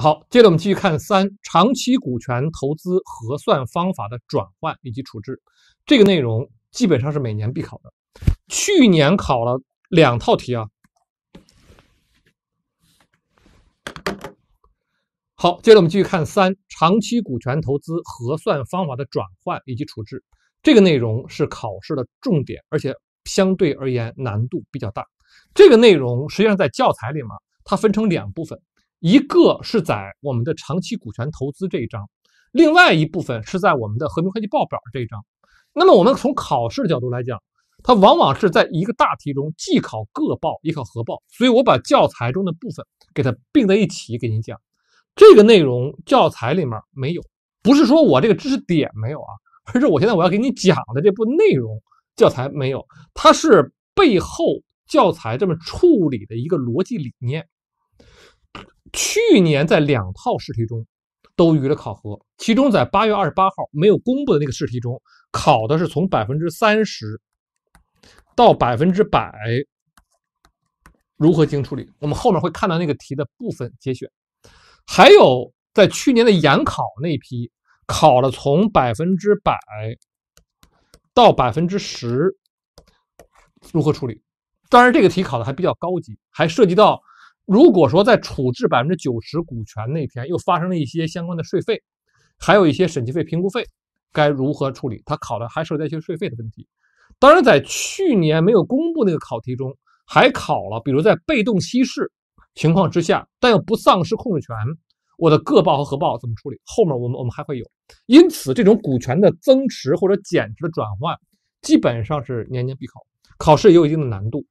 好，接着我们继续看三长期股权投资核算方法的转换以及处置，这个内容基本上是每年必考的，去年考了两套题啊。好，接着我们继续看三长期股权投资核算方法的转换以及处置，这个内容是考试的重点，而且相对而言难度比较大。这个内容实际上在教材里面它分成两部分。一个是在我们的长期股权投资这一章，另外一部分是在我们的合并会计报表这一章。那么，我们从考试的角度来讲，它往往是在一个大题中既考各报，也考合报。所以，我把教材中的部分给它并在一起给您讲。这个内容教材里面没有，不是说我这个知识点没有啊，而是我现在我要给你讲的这部分内容教材没有，它是背后教材这么处理的一个逻辑理念。去年在两套试题中都予了考核，其中在八月二十八号没有公布的那个试题中，考的是从百分之三十到百分之百如何进行处理，我们后面会看到那个题的部分节选。还有在去年的研考那批，考了从百分之百到百分之十如何处理。当然，这个题考的还比较高级，还涉及到。如果说在处置百分之九十股权那天又发生了一些相关的税费，还有一些审计费、评估费，该如何处理？它考的还涉及一些税费的问题。当然，在去年没有公布那个考题中，还考了，比如在被动稀释情况之下，但又不丧失控制权，我的个报和核报怎么处理？后面我们我们还会有。因此，这种股权的增持或者减值的转换，基本上是年年必考，考试也有一定的难度。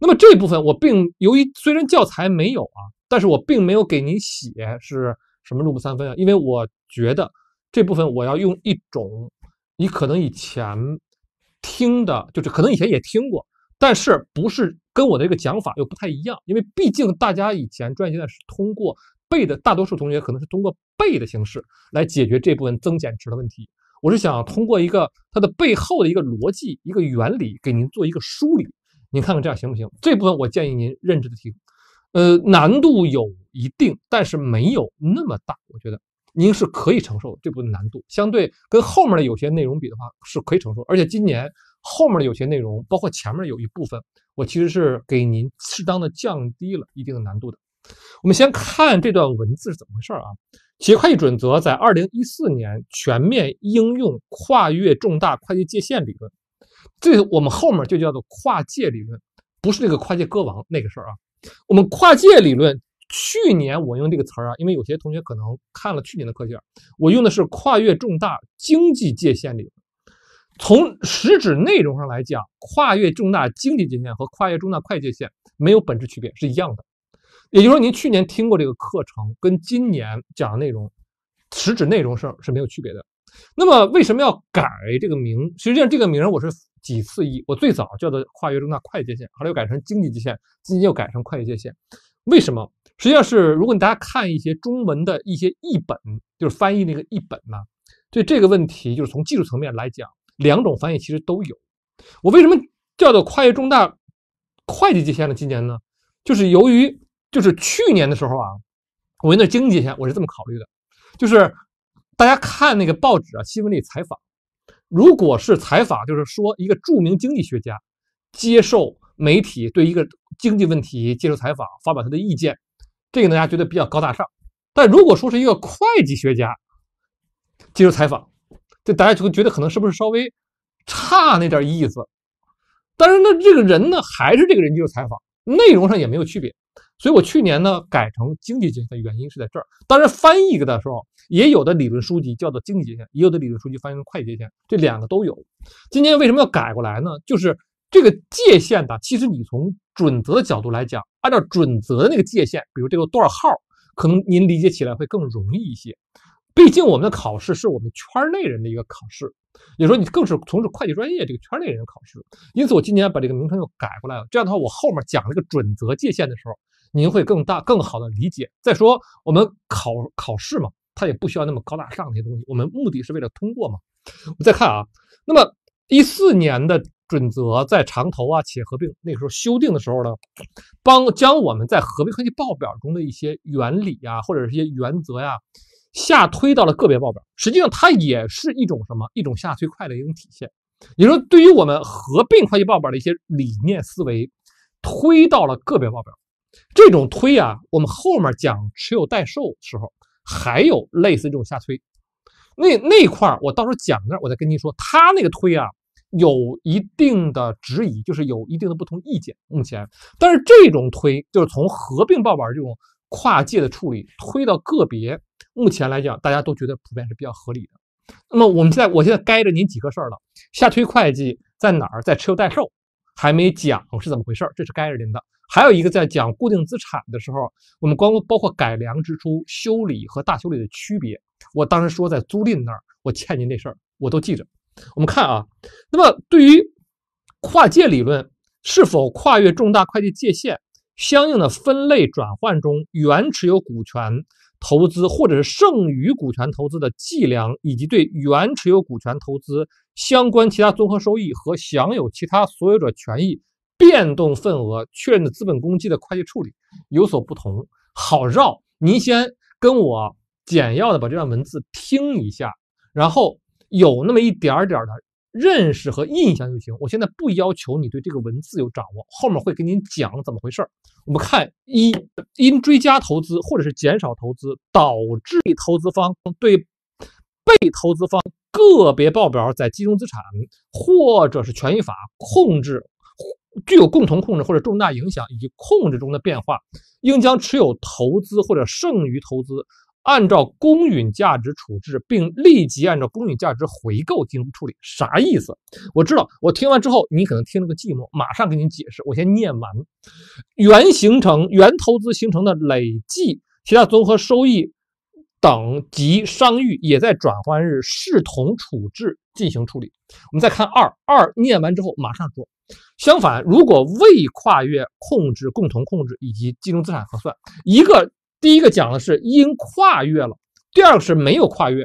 那么这部分我并由于虽然教材没有啊，但是我并没有给您写是什么入木三分啊，因为我觉得这部分我要用一种，你可能以前听的就是可能以前也听过，但是不是跟我的一个讲法又不太一样，因为毕竟大家以前专业阶段是通过背的，大多数同学可能是通过背的形式来解决这部分增减值的问题，我是想通过一个它的背后的一个逻辑一个原理给您做一个梳理。您看看这样行不行？这部分我建议您认知的听，呃，难度有一定，但是没有那么大。我觉得您是可以承受这部分难度，相对跟后面的有些内容比的话是可以承受。而且今年后面的有些内容，包括前面有一部分，我其实是给您适当的降低了一定的难度的。我们先看这段文字是怎么回事啊？企业会计准则在二零一四年全面应用跨越重大会计界限理论。这我们后面就叫做跨界理论，不是这个跨界歌王那个事儿啊。我们跨界理论，去年我用这个词儿啊，因为有些同学可能看了去年的课件，我用的是跨越重大经济界限理论。从实质内容上来讲，跨越重大经济界限和跨越重大计界线没有本质区别，是一样的。也就是说，您去年听过这个课程，跟今年讲的内容实质内容是是没有区别的。那么为什么要改这个名？实际上，这个名我是。几次一，我最早叫做跨越重大会计界限，后来又改成经济界限，今年又改成会计界限。为什么？实际上是，如果大家看一些中文的一些译本，就是翻译那个译本呢？对这个问题，就是从技术层面来讲，两种翻译其实都有。我为什么叫做跨越重大会计界限的今年呢？就是由于，就是去年的时候啊，我们的经济界限，我是这么考虑的，就是大家看那个报纸啊，新闻里采访。如果是采访，就是说一个著名经济学家接受媒体对一个经济问题接受采访，发表他的意见，这个大家觉得比较高大上。但如果说是一个会计学家接受采访，这大家就觉得可能是不是稍微差那点意思。但是那这个人呢，还是这个人接受采访，内容上也没有区别。所以我去年呢改成经济界限的原因是在这儿。当然，翻译的时候也有的理论书籍叫做经济界限，也有的理论书籍翻译成会计界限，这两个都有。今年为什么要改过来呢？就是这个界限呢，其实你从准则的角度来讲，按照准则的那个界限，比如这个多少号，可能您理解起来会更容易一些。毕竟我们的考试是我们圈内人的一个考试，也说你更是从事会计专业这个圈内人考试。因此，我今年把这个名称又改过来了。这样的话，我后面讲这个准则界限的时候。您会更大、更好的理解。再说，我们考考试嘛，它也不需要那么高大上那些东西。我们目的是为了通过嘛。我再看啊，那么一四年的准则在长投啊、企业合并那个时候修订的时候呢，帮将我们在合并会计报表中的一些原理呀，或者是一些原则呀，下推到了个别报表。实际上，它也是一种什么？一种下推快的一种体现。你说，对于我们合并会计报表的一些理念思维，推到了个别报表。这种推啊，我们后面讲持有待售时候还有类似这种下推，那那块儿我到时候讲那儿，我再跟您说。他那个推啊，有一定的质疑，就是有一定的不同意见。目前，但是这种推就是从合并报表这种跨界的处理推到个别，目前来讲大家都觉得普遍是比较合理的。那么我们现在，我现在该着您几个事儿了：下推会计在哪儿？在持有代售。还没讲是怎么回事，这是该着您的。还有一个在讲固定资产的时候，我们光包括改良支出、修理和大修理的区别。我当时说在租赁那儿，我欠您这事儿，我都记着。我们看啊，那么对于跨界理论，是否跨越重大会计界限，相应的分类转换中，原持有股权。投资或者是剩余股权投资的计量，以及对原持有股权投资相关其他综合收益和享有其他所有者权益变动份额确认的资本公积的会计处理有所不同。好，绕您先跟我简要的把这段文字听一下，然后有那么一点点的。认识和印象就行，我现在不要求你对这个文字有掌握，后面会给您讲怎么回事儿。我们看，一，因追加投资或者是减少投资导致投资方对被投资方个别报表在金融资产或者是权益法控制具有共同控制或者重大影响以及控制中的变化，应将持有投资或者剩余投资。按照公允价值处置，并立即按照公允价值回购进行处理，啥意思？我知道，我听完之后你可能听了个寂寞，马上给你解释。我先念完，原形成、原投资形成的累计其他综合收益等及商誉，也在转换日视同处置进行处理。我们再看二二，念完之后马上说。相反，如果未跨越控制、共同控制以及金融资产核算一个。第一个讲的是因跨越了，第二个是没有跨越，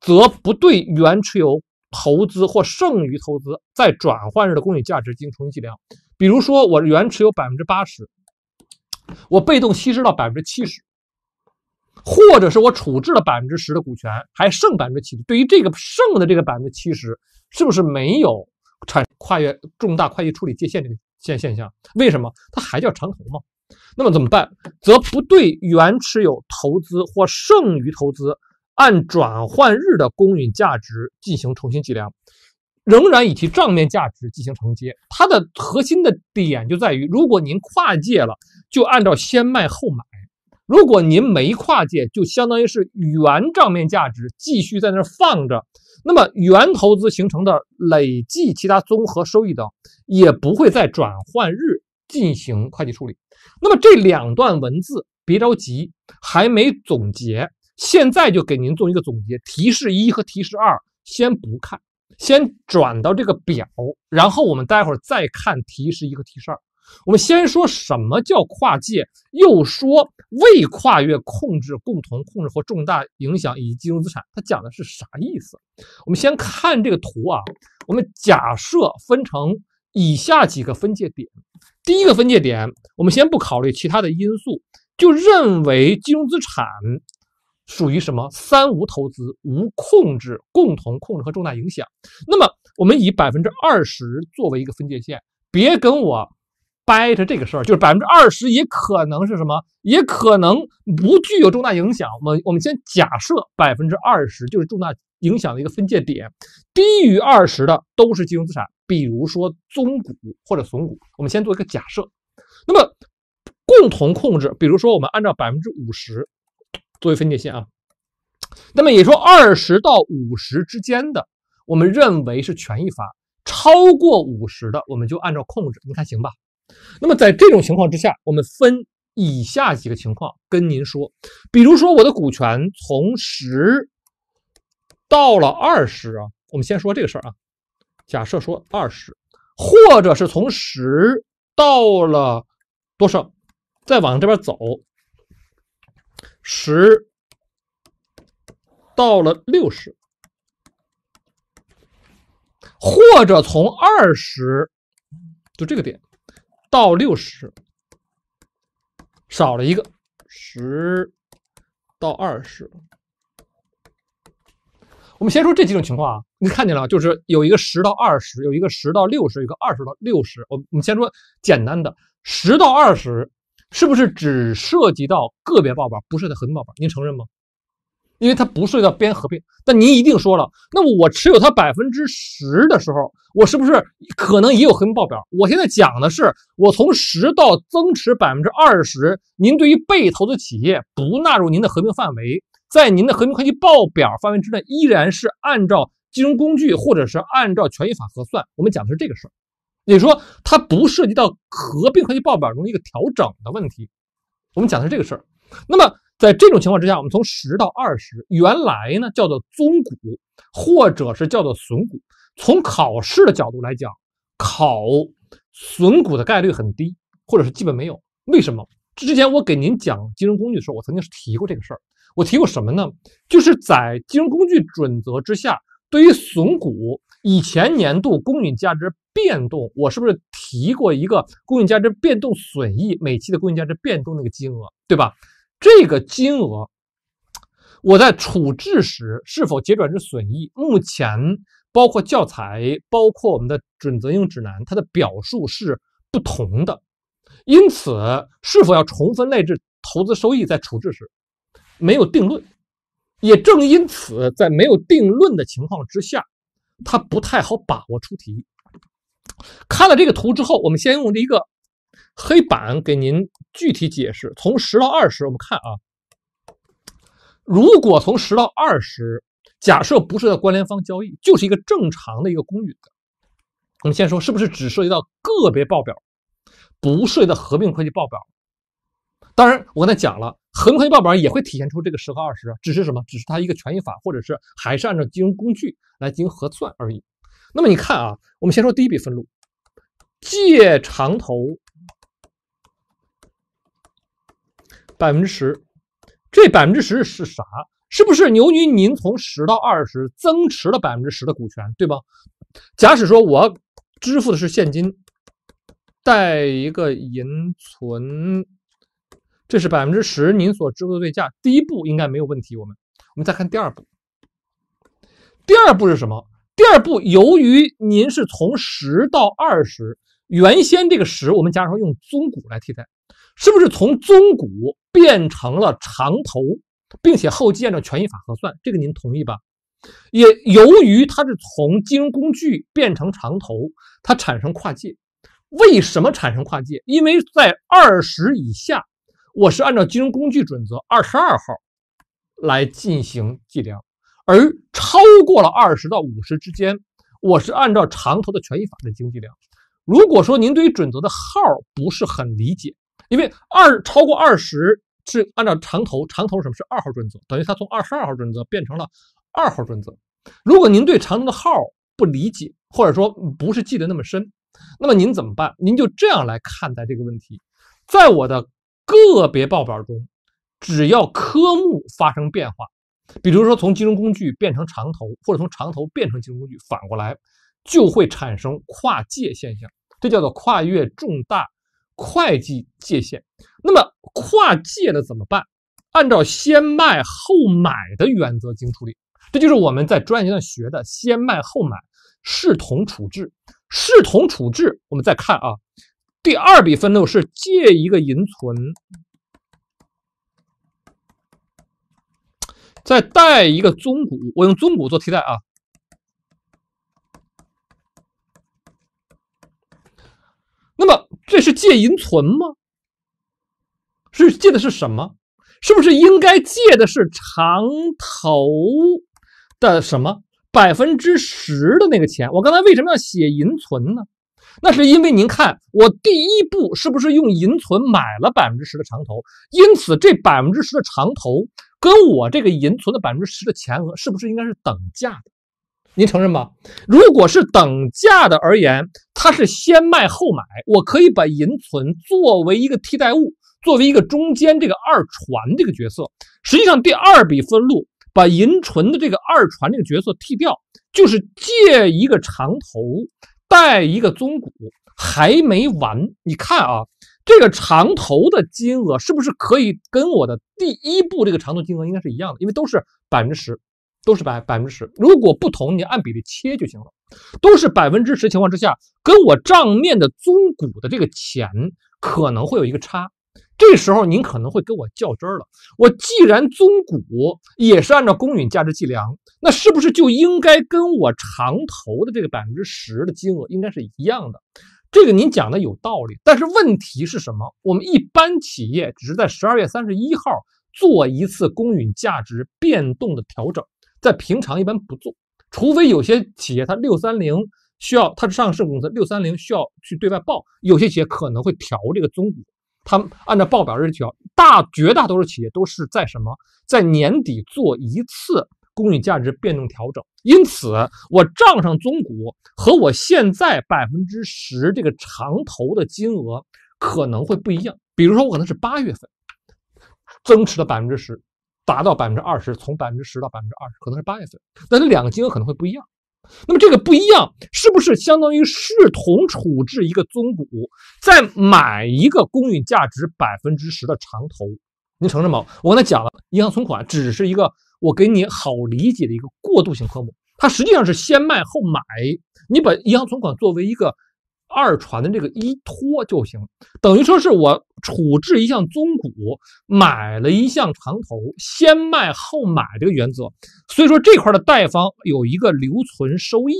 则不对原持有投资或剩余投资在转换日的公允价值进行重新计量。比如说，我原持有百分之八十，我被动稀释到百分之七十，或者是我处置了百分之十的股权，还剩百分之七十。对于这个剩的这个百分之七十，是不是没有产跨越重大会计处理界限这个现现象？为什么？它还叫长投吗？那么怎么办？则不对原持有投资或剩余投资按转换日的公允价值进行重新计量，仍然以其账面价值进行承接。它的核心的点就在于：如果您跨界了，就按照先卖后买；如果您没跨界，就相当于是原账面价值继续在那儿放着。那么原投资形成的累计其他综合收益等也不会在转换日。进行会计处理。那么这两段文字别着急，还没总结，现在就给您做一个总结。提示一和提示二先不看，先转到这个表，然后我们待会儿再看提示一和提示二。我们先说什么叫跨界，又说未跨越控制、共同控制或重大影响以及金融资产，它讲的是啥意思？我们先看这个图啊，我们假设分成以下几个分界点。第一个分界点，我们先不考虑其他的因素，就认为金融资产属于什么三无投资、无控制、共同控制和重大影响。那么，我们以百分之二十作为一个分界线，别跟我。掰着这个事儿，就是百分之二十也可能是什么，也可能不具有重大影响。我们我们先假设百分之二十就是重大影响的一个分界点，低于二十的都是金融资产，比如说中股或者损股。我们先做一个假设。那么共同控制，比如说我们按照百分之五十作为分界线啊，那么也说二十到五十之间的，我们认为是权益法；超过五十的，我们就按照控制。你看行吧？那么在这种情况之下，我们分以下几个情况跟您说。比如说，我的股权从十到了二十啊，我们先说这个事儿啊。假设说二十，或者是从十到了多少，再往这边走，十到了六十，或者从二十，就这个点。到六十少了一个十到二十，我们先说这几种情况啊，你看见了？就是有一个十到二十，有一个十到六十，有一个二十到六十。我我们先说简单的，十到二十是不是只涉及到个别报表，不是的核心报表，您承认吗？因为它不涉及到边合并，但您一定说了，那么我持有它百分之十的时候，我是不是可能也有合并报表？我现在讲的是，我从十到增持百分之二十，您对于被投资企业不纳入您的合并范围，在您的合并会计报表范围之内，依然是按照金融工具或者是按照权益法核算。我们讲的是这个事儿，你说它不涉及到合并会计报表中的一个调整的问题，我们讲的是这个事儿。那么。在这种情况之下，我们从十到二十，原来呢叫做宗股，或者是叫做损股。从考试的角度来讲，考损股的概率很低，或者是基本没有。为什么？之前我给您讲金融工具的时候，我曾经是提过这个事儿。我提过什么呢？就是在金融工具准则之下，对于损股以前年度公允价值变动，我是不是提过一个公允价值变动损益每期的公允价值变动那个金额，对吧？这个金额，我在处置时是否结转至损益？目前包括教材，包括我们的准则性指南，它的表述是不同的，因此是否要重分类制投资收益在处置时没有定论。也正因此，在没有定论的情况之下，它不太好把握出题。看了这个图之后，我们先用一个。黑板给您具体解释，从十到二十，我们看啊，如果从十到二十，假设不是关联方交易，就是一个正常的一个公允的。我们先说，是不是只涉及到个别报表，不涉及到合并会计报表？当然，我刚才讲了，合并会计报表也会体现出这个十和二十，只是什么？只是它一个权益法，或者是还是按照金融工具来进行核算而已。那么你看啊，我们先说第一笔分录，借长投。百分之十，这百分之十是啥？是不是由于您从十到二十增持了百分之十的股权，对吧？假使说我支付的是现金，带一个银存，这是百分之十您所支付的对价。第一步应该没有问题。我们我们再看第二步，第二步是什么？第二步由于您是从十到二十，原先这个十我们假如说用宗股来替代，是不是从宗股？变成了长投，并且后期按照权益法核算，这个您同意吧？也由于它是从金融工具变成长投，它产生跨界。为什么产生跨界？因为在二十以下，我是按照金融工具准则二十二号来进行计量，而超过了二十到五十之间，我是按照长投的权益法来计量。如果说您对于准则的号不是很理解，因为二超过二十。是按照长投，长投什么是二号准则，等于它从二十二号准则变成了二号准则。如果您对长投的号不理解，或者说不是记得那么深，那么您怎么办？您就这样来看待这个问题。在我的个别报表中，只要科目发生变化，比如说从金融工具变成长投，或者从长投变成金融工具，反过来就会产生跨界现象，这叫做跨越重大。会计界限，那么跨界了怎么办？按照先卖后买的原则进行处理，这就是我们在专业阶段学的先卖后买，视同处置。视同处置，我们再看啊，第二笔分录是借一个银存，再贷一个中股，我用中股做替代啊。那么这是借银存吗？是借的是什么？是不是应该借的是长投的什么百分之十的那个钱？我刚才为什么要写银存呢？那是因为您看，我第一步是不是用银存买了百分之十的长投？因此，这百分之十的长投跟我这个银存的百分之十的钱额，是不是应该是等价的？您承认吧？如果是等价的而言，它是先卖后买，我可以把银存作为一个替代物，作为一个中间这个二传这个角色。实际上，第二笔分录把银存的这个二传这个角色替掉，就是借一个长头，带一个中股。还没完，你看啊，这个长头的金额是不是可以跟我的第一步这个长度金额应该是一样的？因为都是百分之十。都是百百分之十，如果不同，你按比例切就行了。都是百分之十情况之下，跟我账面的租股的这个钱可能会有一个差。这时候您可能会跟我较真儿了。我既然租股也是按照公允价值计量，那是不是就应该跟我长投的这个百分之十的金额应该是一样的？这个您讲的有道理，但是问题是什么？我们一般企业只是在十二月三十一号做一次公允价值变动的调整。在平常一般不做，除非有些企业它六三零需要，它是上市公司六三零需要去对外报，有些企业可能会调这个中股。它按照报表要调，大绝大多数企业都是在什么，在年底做一次公允价值变动调整。因此，我账上中股和我现在百分之十这个长投的金额可能会不一样。比如说，我可能是八月份增持了百分之十。达到百分之二十，从百分之十到百分之二十，可能是八月份。但它两个金额可能会不一样。那么这个不一样，是不是相当于视同处置一个宗股，再买一个公允价值百分之十的长投？您承认吗？我刚才讲了，银行存款只是一个我给你好理解的一个过渡性科目，它实际上是先卖后买。你把银行存款作为一个。二传的这个依托就行，等于说是我处置一项宗股，买了一项长投，先卖后买这个原则，所以说这块的贷方有一个留存收益。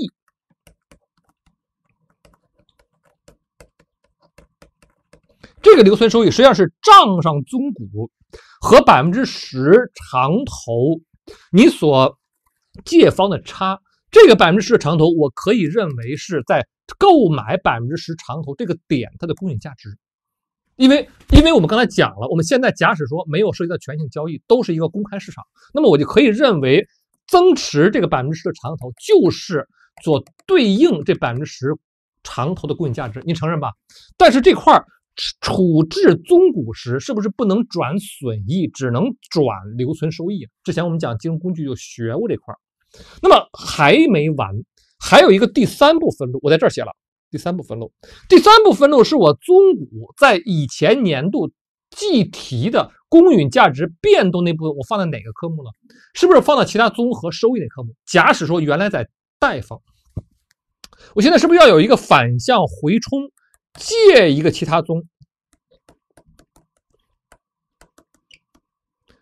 这个留存收益实际上是账上宗股和百分之十长投，你所借方的差，这个百分之十的长投，我可以认为是在。购买百分之十长投这个点它的公允价值，因为因为我们刚才讲了，我们现在假使说没有涉及到全性交易，都是一个公开市场，那么我就可以认为增持这个百分之十的长投就是所对应这百分之十长投的公允价值，你承认吧？但是这块处置宗股时，是不是不能转损益，只能转留存收益啊？之前我们讲金融工具就学过这块儿，那么还没完。还有一个第三部分录，我在这儿写了第三部分录。第三部分录是我宗股在以前年度计提的公允价值变动那部分，我放在哪个科目了？是不是放在其他综合收益那科目？假使说原来在贷方，我现在是不是要有一个反向回冲，借一个其他综？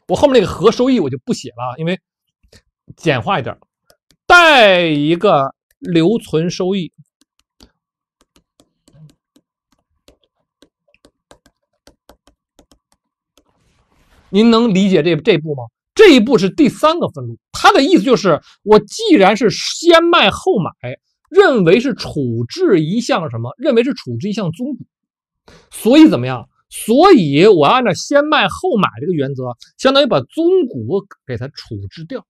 我后面那个和收益我就不写了，因为简化一点，贷一个。留存收益，您能理解这这步吗？这一步是第三个分录，它的意思就是，我既然是先卖后买，认为是处置一项什么？认为是处置一项宗股，所以怎么样？所以我按照先卖后买这个原则，相当于把宗股给它处置掉。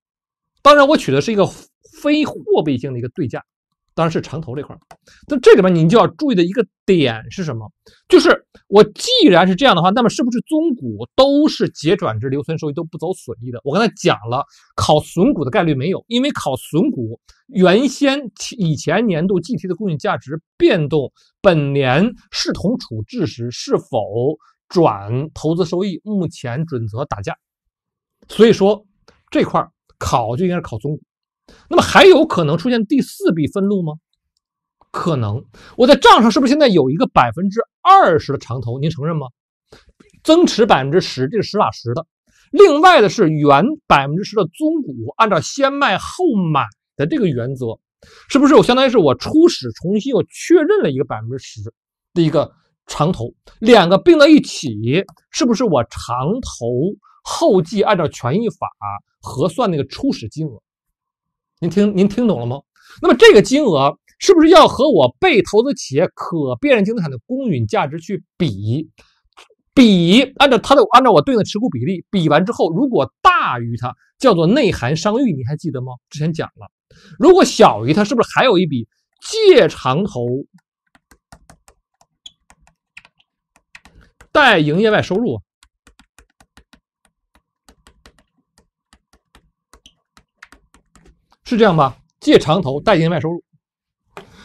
当然，我取的是一个。非货币性的一个对价，当然是长投这块儿。那这里面你就要注意的一个点是什么？就是我既然是这样的话，那么是不是中股都是结转至留存收益都不走损益的？我刚才讲了，考损股的概率没有，因为考损股原先以前年度计提的公允价值变动，本年视同处置时是否转投资收益，目前准则打架，所以说这块儿考就应该是考综股。那么还有可能出现第四笔分录吗？可能我在账上是不是现在有一个百分之二十的长投？您承认吗？增持百分之十，这是实打实的。另外的是原百分之十的宗股，按照先卖后买的这个原则，是不是我相当于是我初始重新又确认了一个百分之十的一个长投？两个并在一起，是不是我长投后继按照权益法核算那个初始金额？您听，您听懂了吗？那么这个金额是不是要和我被投资企业可辨认净资产的公允价值去比？比按照它的，按照我对应的持股比例比完之后，如果大于它，叫做内涵商誉，你还记得吗？之前讲了，如果小于它，是不是还有一笔借长投，贷营业外收入？是这样吧？借长投贷境外收入。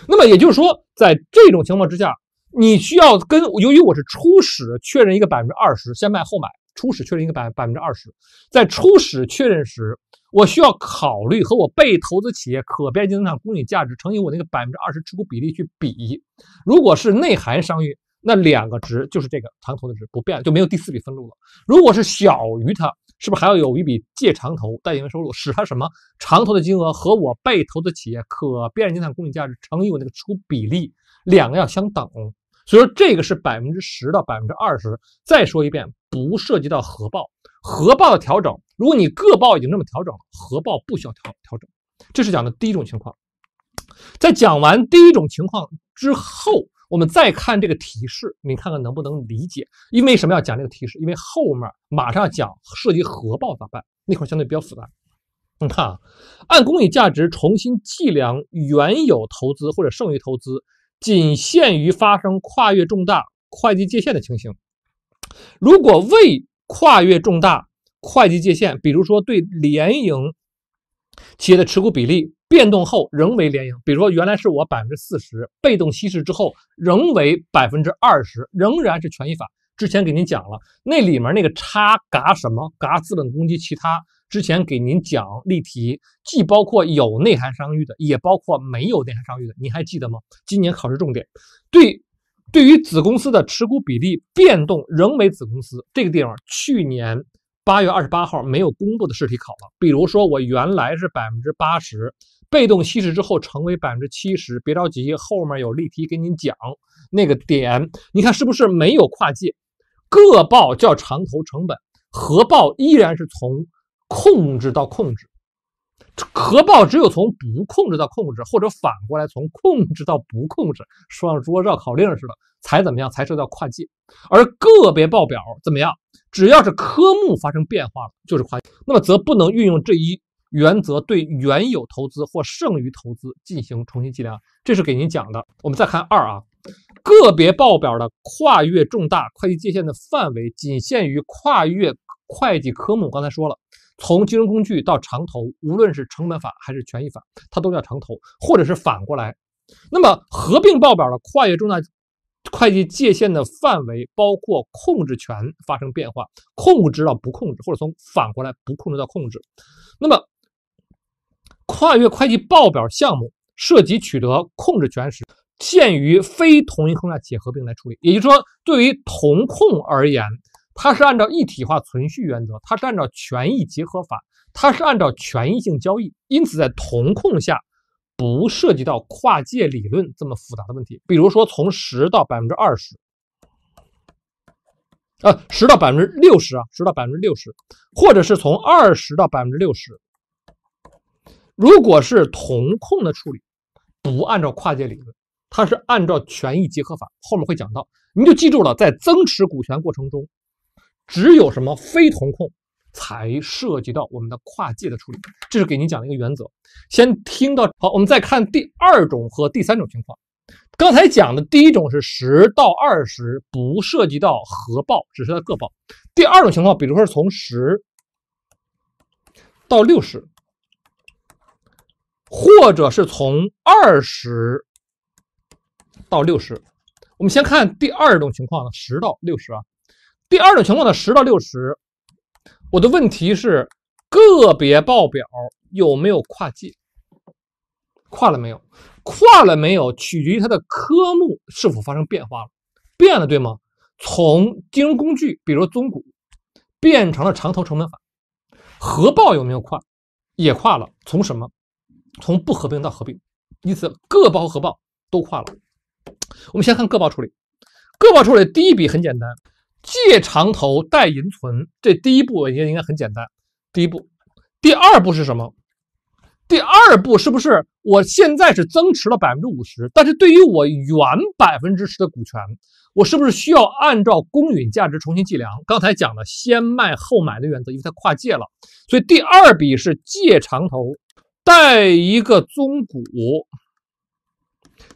那么也就是说，在这种情况之下，你需要跟由于我是初始确认一个百分之二十，先卖后买，初始确认一个百百分之二十，在初始确认时，我需要考虑和我被投资企业可变现资产公允价值乘以我那个百分之二十持股比例去比。如果是内涵商誉，那两个值就是这个长投的值不变，就没有第四笔分录了。如果是小于它。是不是还要有一笔借长投带来的收入，使它什么长投的金额和我被投资企业可辨认净资产公允价值乘以我那个出比例，两个要相等。所以说这个是百分之十到百分之二十。再说一遍，不涉及到核报，核报的调整，如果你各报已经这么调整了，核报不需要调调整。这是讲的第一种情况。在讲完第一种情况之后。我们再看这个提示，你看看能不能理解？因为什么要讲这个提示？因为后面马上要讲涉及核爆咋办？那块儿相对比较复杂。你看，啊，按公允价值重新计量原有投资或者剩余投资，仅限于发生跨越重大会计界限的情形。如果未跨越重大会计界限，比如说对联营企业的持股比例。变动后仍为联营，比如说原来是我百分之四十，被动稀释之后仍为百分之二十，仍然是权益法。之前给您讲了那里面那个差嘎什么嘎资本公积其他，之前给您讲例题，既包括有内涵商誉的，也包括没有内涵商誉的，您还记得吗？今年考试重点，对对于子公司的持股比例变动仍为子公司这个地方，去年八月二十八号没有公布的试题考了，比如说我原来是百分之八十。被动稀释之后成为百分之七十，别着急，后面有例题给你讲那个点。你看是不是没有跨界？个报叫长投成本，核报依然是从控制到控制，核报只有从不控制到控制，或者反过来从控制到不控制，说说绕口令似的才怎么样才涉及到跨界？而个别报表怎么样？只要是科目发生变化了就是跨，那么则不能运用这一。原则对原有投资或剩余投资进行重新计量，这是给您讲的。我们再看二啊，个别报表的跨越重大会计界限的范围仅限于跨越会计科目。刚才说了，从金融工具到长投，无论是成本法还是权益法，它都叫长投，或者是反过来。那么合并报表的跨越重大会计界限的范围包括控制权发生变化，控制到不控制，或者从反过来不控制到控制。那么跨越会计报表项目涉及取得控制权时，限于非同一控制下结合并来处理。也就是说，对于同控而言，它是按照一体化存续原则，它是按照权益结合法，它是按照权益性交易。因此，在同控下，不涉及到跨界理论这么复杂的问题。比如说，从十到百分之二十，呃，十到百分之六十啊，十到百分之六十，或者是从二十到百分之六十。如果是同控的处理，不按照跨界理论，它是按照权益结合法。后面会讲到，你就记住了，在增持股权过程中，只有什么非同控才涉及到我们的跨界的处理。这是给您讲的一个原则，先听到好，我们再看第二种和第三种情况。刚才讲的第一种是十到二十，不涉及到核报，只是个报。第二种情况，比如说从十到六十。或者是从二十到六十，我们先看第二种情况的十到六十啊。第二种情况的十到六十，我的问题是个别报表有没有跨界？跨了没有？跨了没有？取决于它的科目是否发生变化了，变了对吗？从金融工具，比如中股，变成了长投成本法，核报有没有跨？也跨了，从什么？从不合并到合并，因此各包和合报都跨了。我们先看各包处理，各包处理第一笔很简单，借长投贷银存，这第一步也应该很简单。第一步，第二步是什么？第二步是不是我现在是增持了百分之五十，但是对于我原百分之十的股权，我是不是需要按照公允价值重新计量？刚才讲了先卖后买的原则，因为它跨界了，所以第二笔是借长投。带一个宗股，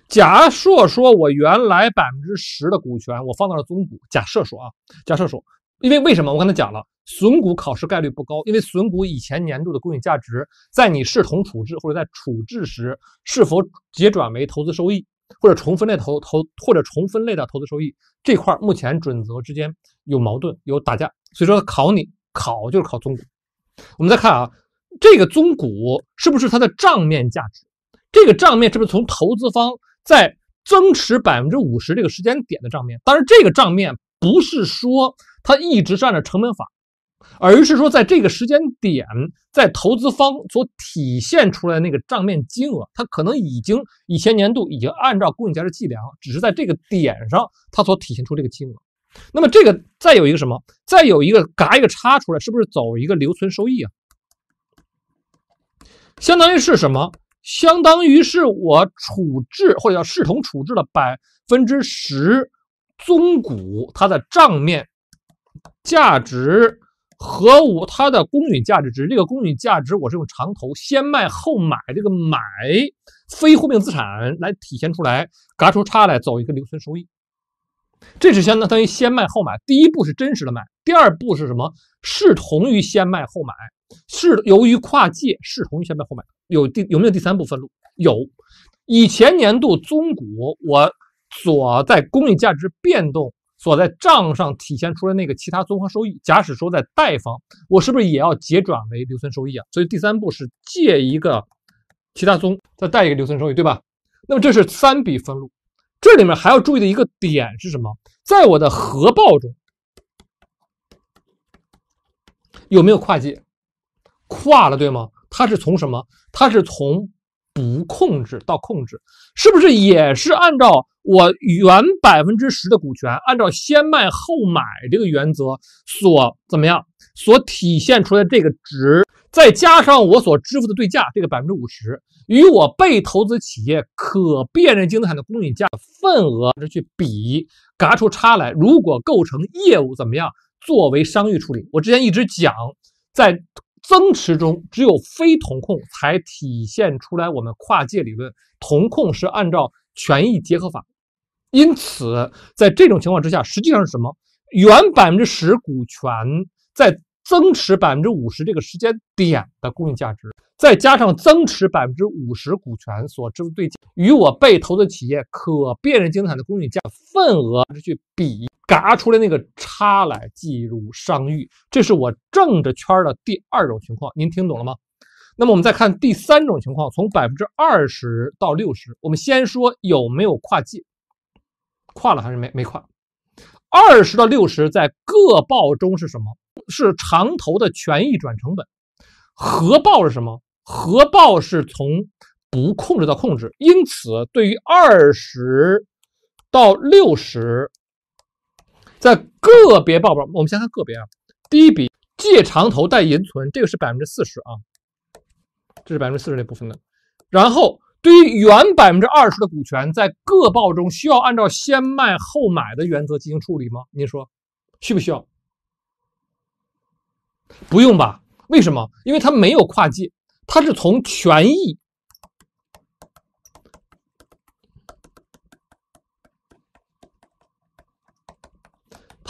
假设说我原来百分之十的股权，我放到了宗股。假设说啊，假设说，因为为什么？我刚才讲了，损股考试概率不高，因为损股以前年度的公允价值，在你视同处置或者在处置时是否结转为投资收益，或者重分类投投或者重分类的投资收益这块，目前准则之间有矛盾，有打架，所以说考你考就是考宗股。我们再看啊。这个宗股是不是它的账面价值？这个账面是不是从投资方在增持百分之五十这个时间点的账面？当然，这个账面不是说它一直是按照成本法，而是说在这个时间点，在投资方所体现出来那个账面金额，它可能已经以前年度已经按照公允价值计量，只是在这个点上它所体现出这个金额。那么这个再有一个什么？再有一个嘎一个叉出来，是不是走一个留存收益啊？相当于是什么？相当于是我处置或者叫视同处置的百分之十宗股，它的账面价值和我它的公允价值，值。这个公允价值，我是用长投先卖后买这个买非货币资产来体现出来，嘎出差来走一个留存收益。这是相当于先卖后买，第一步是真实的买，第二步是什么？视同于先卖后买。是由于跨界，视同于先卖后买。有第有没有第三步分录？有，以前年度综股我所在公允价值变动所在账上体现出来那个其他综合收益，假使说在贷方，我是不是也要结转为留存收益啊？所以第三步是借一个其他综，再贷一个留存收益，对吧？那么这是三笔分录。这里面还要注意的一个点是什么？在我的核报中有没有跨界？化了对吗？它是从什么？它是从不控制到控制，是不是也是按照我原百分之十的股权，按照先卖后买这个原则所怎么样？所体现出来这个值，再加上我所支付的对价这个百分之五十，与我被投资企业可辨认净资产的公允价份额去比，嘎出差来，如果构成业务怎么样？作为商誉处理。我之前一直讲，在增持中只有非同控才体现出来我们跨界理论，同控是按照权益结合法，因此在这种情况之下，实际上是什么？原百分之十股权在增持百分之五十这个时间点的公允价值，再加上增持百分之五十股权所支付对价与我被投资企业可辨认资产的公允价份额去比。嘎出来那个叉来计入商誉，这是我正着圈的第二种情况，您听懂了吗？那么我们再看第三种情况，从百分之二十到六十，我们先说有没有跨界，跨了还是没没跨？二十到六十在个报中是什么？是长投的权益转成本。核报是什么？核报是从不控制到控制，因此对于二十到六十。在个别报表，我们先看个别啊。第一笔借长投贷银存，这个是百分之四十啊，这是百分之四十那部分的。然后，对于原百分之二十的股权，在个报中需要按照先卖后买的原则进行处理吗？您说需不需要？不用吧？为什么？因为它没有跨界，它是从权益。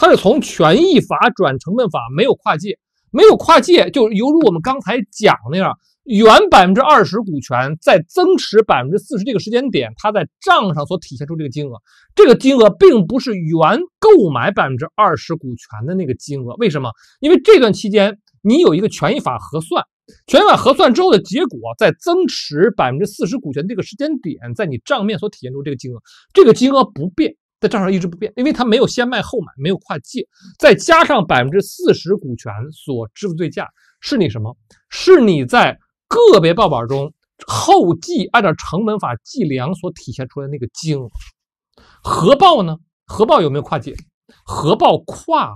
它是从权益法转成本法，没有跨界，没有跨界，就犹如我们刚才讲那样，原百分之二十股权在增持百分之四十这个时间点，它在账上所体现出这个金额，这个金额并不是原购买百分之二十股权的那个金额。为什么？因为这段期间你有一个权益法核算，权益法核算之后的结果，在增持百分之四十股权这个时间点，在你账面所体现出这个金额，这个金额不变。在账上一直不变，因为它没有先卖后买，没有跨界，再加上百分之四十股权所支付对价，是你什么？是你在个别报表中后计按照成本法计量所体现出来那个金额。核报呢？核报有没有跨界？核报跨了。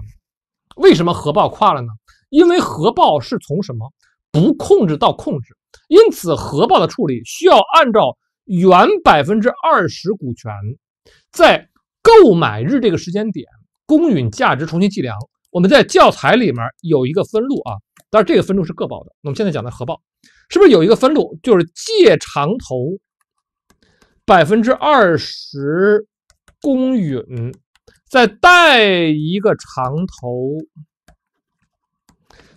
为什么核报跨了呢？因为核报是从什么不控制到控制，因此核报的处理需要按照原百分之二十股权在。购买日这个时间点，公允价值重新计量。我们在教材里面有一个分录啊，但是这个分录是个报的。我们现在讲的核报，是不是有一个分录？就是借长投百分之二十公允，再贷一个长投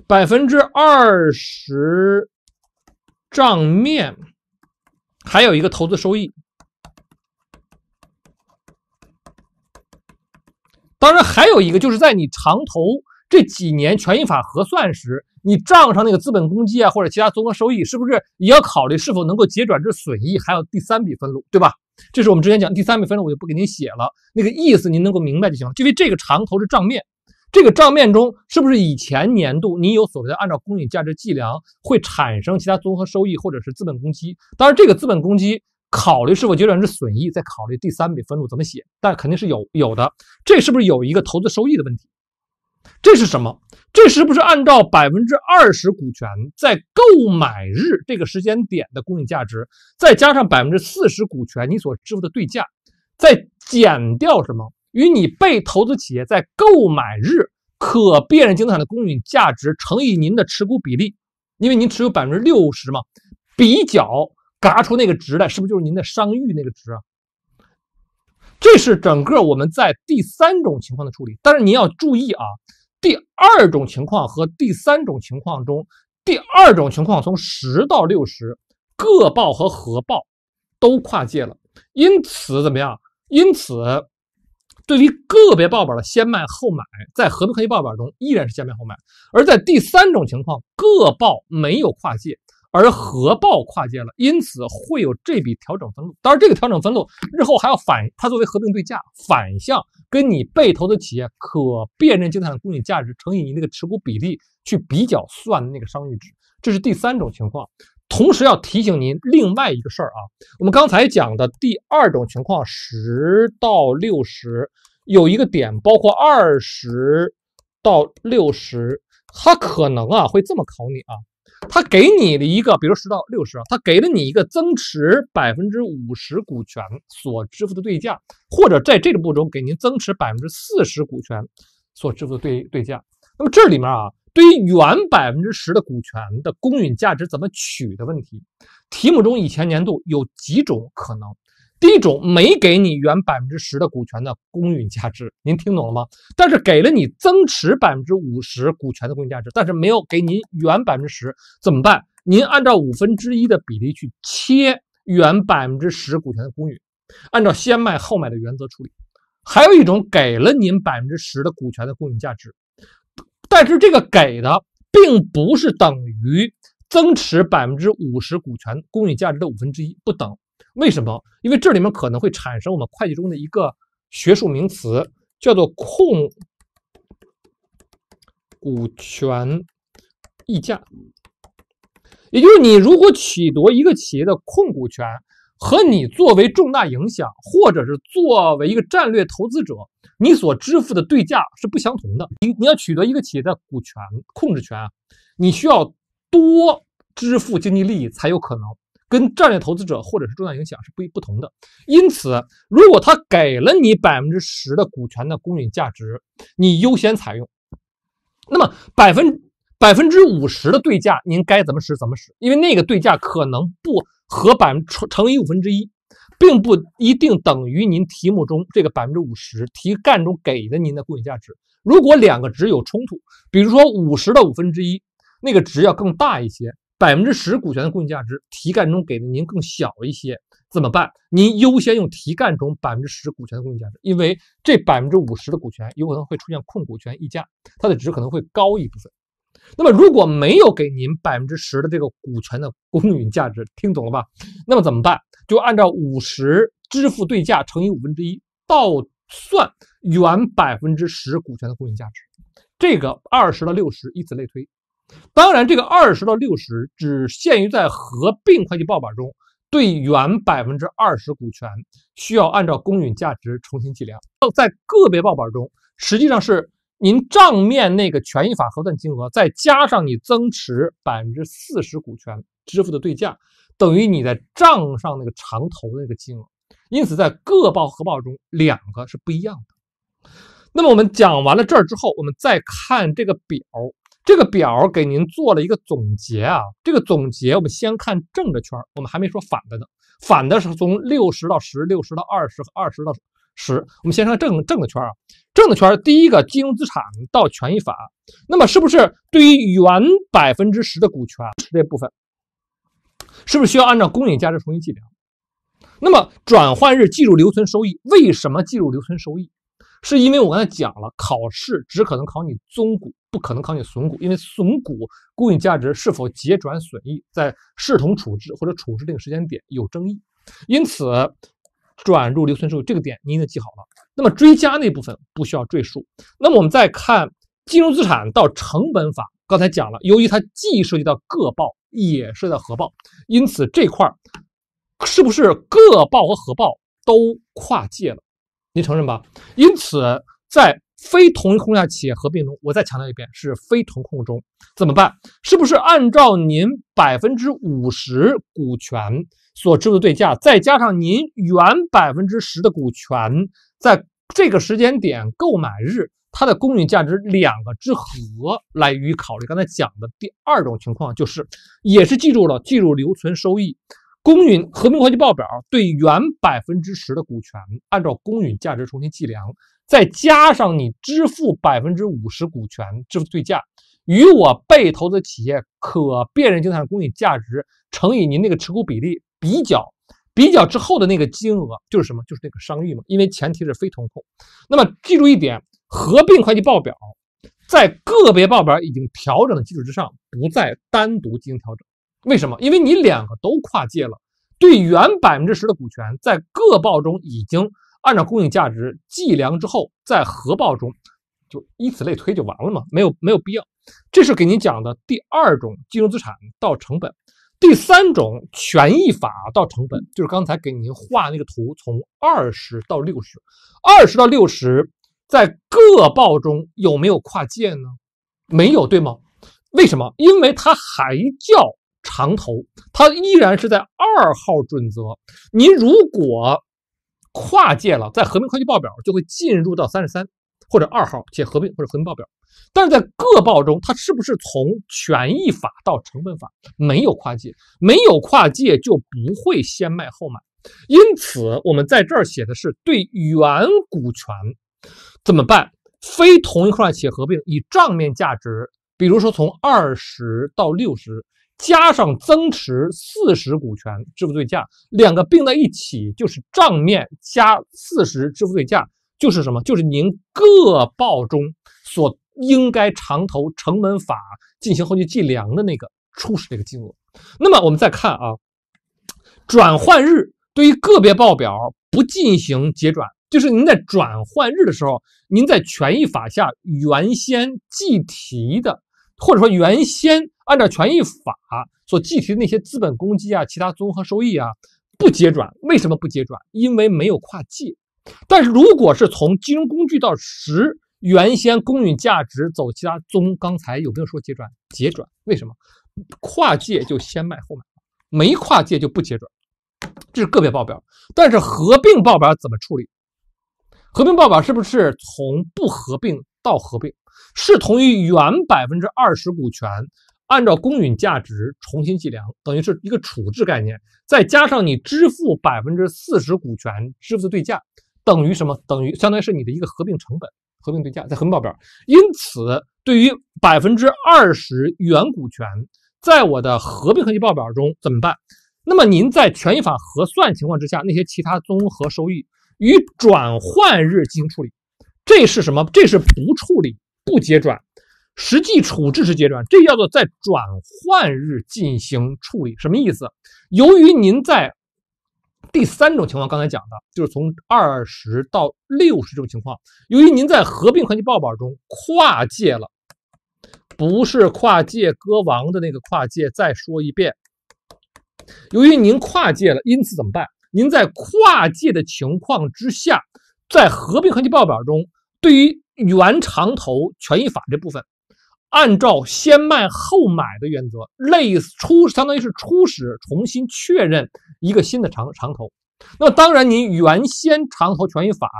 百分之二十账面，还有一个投资收益。当然，还有一个就是在你长投这几年权益法核算时，你账上那个资本公积啊或者其他综合收益，是不是也要考虑是否能够结转至损益？还有第三笔分录，对吧？这是我们之前讲第三笔分录，我就不给您写了，那个意思您能够明白就行了。因为这个长投是账面，这个账面中是不是以前年度你有所谓的按照公允价值计量会产生其他综合收益或者是资本公积？当然，这个资本公积。考虑是否确认是损益，再考虑第三笔分录怎么写，但肯定是有有的。这是不是有一个投资收益的问题？这是什么？这是不是按照百分之二十股权在购买日这个时间点的公允价值，再加上百分之四十股权你所支付的对价，再减掉什么？与你被投资企业在购买日可辨认净资产的公允价值乘以您的持股比例，因为您持有百分之六十嘛，比较。嘎出那个值来，是不是就是您的商誉那个值啊？这是整个我们在第三种情况的处理。但是您要注意啊，第二种情况和第三种情况中，第二种情况从十到六十，各报和核报都跨界了，因此怎么样？因此，对于个别报表的先卖后买，在合同合计报表中依然是先卖后买；而在第三种情况，各报没有跨界。而合报跨界了，因此会有这笔调整分录。当然，这个调整分录日后还要反它作为合并对价，反向跟你被投的企业可辨认净资产公允价值乘以你那个持股比例去比较算的那个商誉值，这是第三种情况。同时要提醒您另外一个事儿啊，我们刚才讲的第二种情况十到六十有一个点，包括二十到六十，它可能啊会这么考你啊。他给你的一个，比如十到六十啊，他给了你一个增持百分之五十股权所支付的对价，或者在这个步骤给您增持百分之四十股权所支付的对对价。那么这里面啊，对于原百分之十的股权的公允价值怎么取的问题，题目中以前年度有几种可能？第一种没给你原百分之十的股权的公允价值，您听懂了吗？但是给了你增持百分之五十股权的公允价值，但是没有给您原百分之十怎么办？您按照五分之一的比例去切原百分之十股权的公允，按照先卖后买的原则处理。还有一种给了您百分之十的股权的公允价值，但是这个给的并不是等于增持百分之五十股权公允价值的五分之一，不等。为什么？因为这里面可能会产生我们会计中的一个学术名词，叫做控股权溢价。也就是，你如果取得一个企业的控股权，和你作为重大影响，或者是作为一个战略投资者，你所支付的对价是不相同的。你你要取得一个企业的股权控制权啊，你需要多支付经济利益才有可能。跟战略投资者或者是重大影响是不不同的，因此，如果他给了你百分之十的股权的公允价值，你优先采用，那么百分百分之五十的对价您该怎么使怎么使，因为那个对价可能不和百分乘乘以五分之一，并不一定等于您题目中这个百分之五十题干中给的您的公允价值。如果两个值有冲突，比如说五十的五分之一，那个值要更大一些。百分之十股权的公允价值，题干中给的您更小一些，怎么办？您优先用题干中百分之十股权的公允价值，因为这百分之五十的股权有可能会出现控股权溢价，它的值可能会高一部分。那么如果没有给您百分之十的这个股权的公允价值，听懂了吧？那么怎么办？就按照五十支付对价乘以五分之一倒算原百分之十股权的公允价值，这个二十到六十，以此类推。当然，这个二十到六十只限于在合并会计报表中，对原百分之二十股权需要按照公允价值重新计量；在个别报表中，实际上是您账面那个权益法核算金额再加上你增持百分之四十股权支付的对价，等于你在账上那个长投的那个金额。因此，在各报合报中，两个是不一样的。那么我们讲完了这儿之后，我们再看这个表。这个表给您做了一个总结啊，这个总结我们先看正的圈我们还没说反的呢。反的是从六十到十，六十到二十和二十到十。我们先看正正的圈啊，正的圈第一个，金融资产到权益法，那么是不是对于原百分之十的股权这部分，是不是需要按照公允价值重新计量？那么转换日计入留存收益，为什么计入留存收益？是因为我刚才讲了，考试只可能考你宗股，不可能考你损股，因为损股公允价值是否结转损益，在视同处置或者处置这个时间点有争议，因此转入留存收益这个点您得记好了。那么追加那部分不需要赘述。那么我们再看金融资产到成本法，刚才讲了，由于它既涉及到个报，也涉及到核报，因此这块是不是个报和核报都跨界了？您承认吧？因此，在非同一控价下企业合并中，我再强调一遍，是非同控中怎么办？是不是按照您百分之五十股权所支付的对价，再加上您原百分之十的股权，在这个时间点购买日它的公允价值两个之和来予以考虑？刚才讲的第二种情况就是，也是记住了，计入留存收益。公允合并会计报表对原百分之十的股权按照公允价值重新计量，再加上你支付百分之五十股权支付对价，与我被投资企业可辨认净资产公允价值乘以您那个持股比例比较，比较之后的那个金额就是什么？就是那个商誉嘛。因为前提是非同控。那么记住一点，合并会计报表在个别报表已经调整的基础之上，不再单独进行调整。为什么？因为你两个都跨界了。对原百分之十的股权，在各报中已经按照公允价值计量之后，在核报中就以此类推就完了嘛？没有没有必要。这是给您讲的第二种金融资产到成本，第三种权益法到成本，就是刚才给您画那个图，从二十到六十，二十到六十在各报中有没有跨界呢？没有，对吗？为什么？因为它还叫。长投它依然是在二号准则。您如果跨界了，在合并会计报表就会进入到三十三或者二号且合并或者合并报表。但是在各报中，它是不是从权益法到成本法没有跨界？没有跨界就不会先卖后买。因此，我们在这儿写的是对原股权怎么办？非同一块企业合并以账面价值，比如说从二十到六十。加上增持四十股权支付对价，两个并在一起就是账面加四十支付对价，就是什么？就是您各报中所应该长投成本法进行后续计量的那个初始这个金额。那么我们再看啊，转换日对于个别报表不进行结转，就是您在转换日的时候，您在权益法下原先计提的。或者说原先按照权益法所计提的那些资本公积啊、其他综合收益啊，不结转，为什么不结转？因为没有跨界。但是如果是从金融工具到实，原先公允价值走其他综，刚才有没有说结转？结转？为什么？跨界就先卖后买，没跨界就不结转。这是个别报表，但是合并报表怎么处理？合并报表是不是从不合并到合并？视同于原百分之二十股权，按照公允价值重新计量，等于是一个处置概念。再加上你支付百分之四十股权支付的对价，等于什么？等于相当于是你的一个合并成本、合并对价在合并报表。因此，对于百分之二十原股权，在我的合并合计报表中怎么办？那么您在权益法核算情况之下，那些其他综合收益与转换日进行处理，这是什么？这是不处理。不结转，实际处置是结转，这叫做在转换日进行处理，什么意思？由于您在第三种情况，刚才讲的就是从二十到六十这种情况，由于您在合并会计报表中跨界了，不是跨界歌王的那个跨界。再说一遍，由于您跨界了，因此怎么办？您在跨界的情况之下，在合并会计报表中对于。原长投权益法这部分，按照先卖后买的原则，类似初相当于是初始重新确认一个新的长长投。那么当然，您原先长投权益法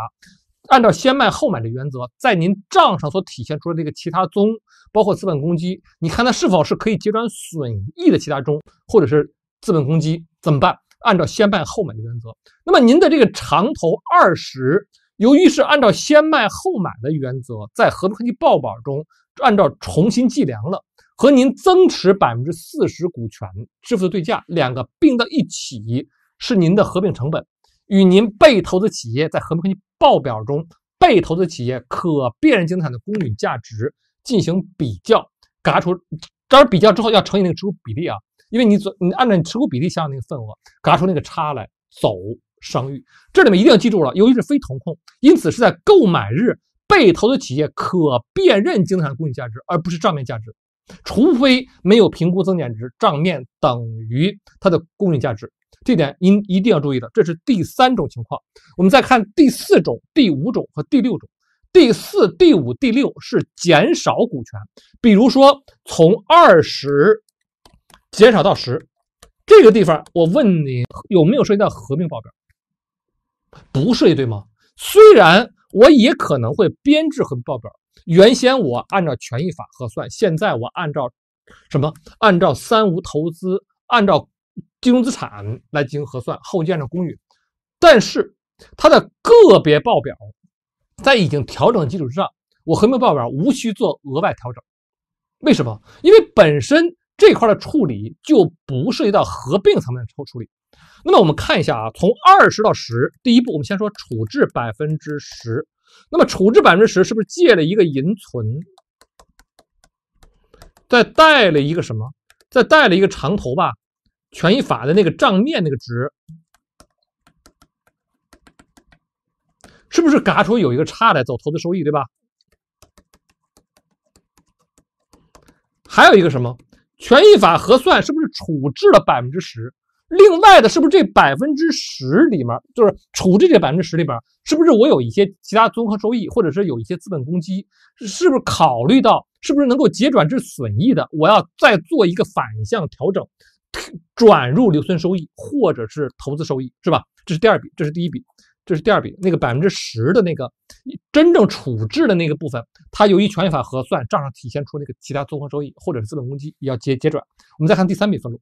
按照先卖后买的原则，在您账上所体现出来的这个其他宗，包括资本公积，你看它是否是可以结转损益的其他宗，或者是资本公积怎么办？按照先卖后买的原则，那么您的这个长投二十。由于是按照先卖后买的原则，在合同会计报表中按照重新计量了和您增持百分之四十股权支付的对价两个并到一起，是您的合并成本，与您被投资企业在合同会计报表中被投资企业可辨认资产的公允价值进行比较，嘎出，当然比较之后要乘以那个持股比例啊，因为你做你按照你持股比例下那个份额，嘎出那个差来走。商誉，这里面一定要记住了，由于是非同控，因此是在购买日被投资企业可辨认净资产公允价值，而不是账面价值，除非没有评估增减值，账面等于它的公允价值。这点您一定要注意的，这是第三种情况。我们再看第四种、第五种和第六种，第四、第五、第六是减少股权，比如说从二十减少到十，这个地方我问你有没有涉及到合并报表？不税对吗？虽然我也可能会编制合并报表，原先我按照权益法核算，现在我按照什么？按照三无投资，按照金融资产来进行核算，后建上公允，但是它的个别报表在已经调整的基础之上，我合并报表无需做额外调整。为什么？因为本身这块的处理就不涉及到合并层面的处处理。那么我们看一下啊，从二十到十，第一步我们先说处置百分之十。那么处置百分之十是不是借了一个银存？再贷了一个什么？再贷了一个长投吧？权益法的那个账面那个值，是不是嘎出有一个差来走投资收益，对吧？还有一个什么？权益法核算是不是处置了百分之十？另外的是不是这百分之十里面，就是处置这百分之十里边，是不是我有一些其他综合收益，或者是有一些资本公积，是不是考虑到是不是能够结转至损益的，我要再做一个反向调整，转入留存收益或者是投资收益，是吧？这是第二笔，这是第一笔，这是第二笔，那个百分之十的那个真正处置的那个部分，它由于权益法核算，账上体现出那个其他综合收益或者是资本公积要结结转。我们再看第三笔分录。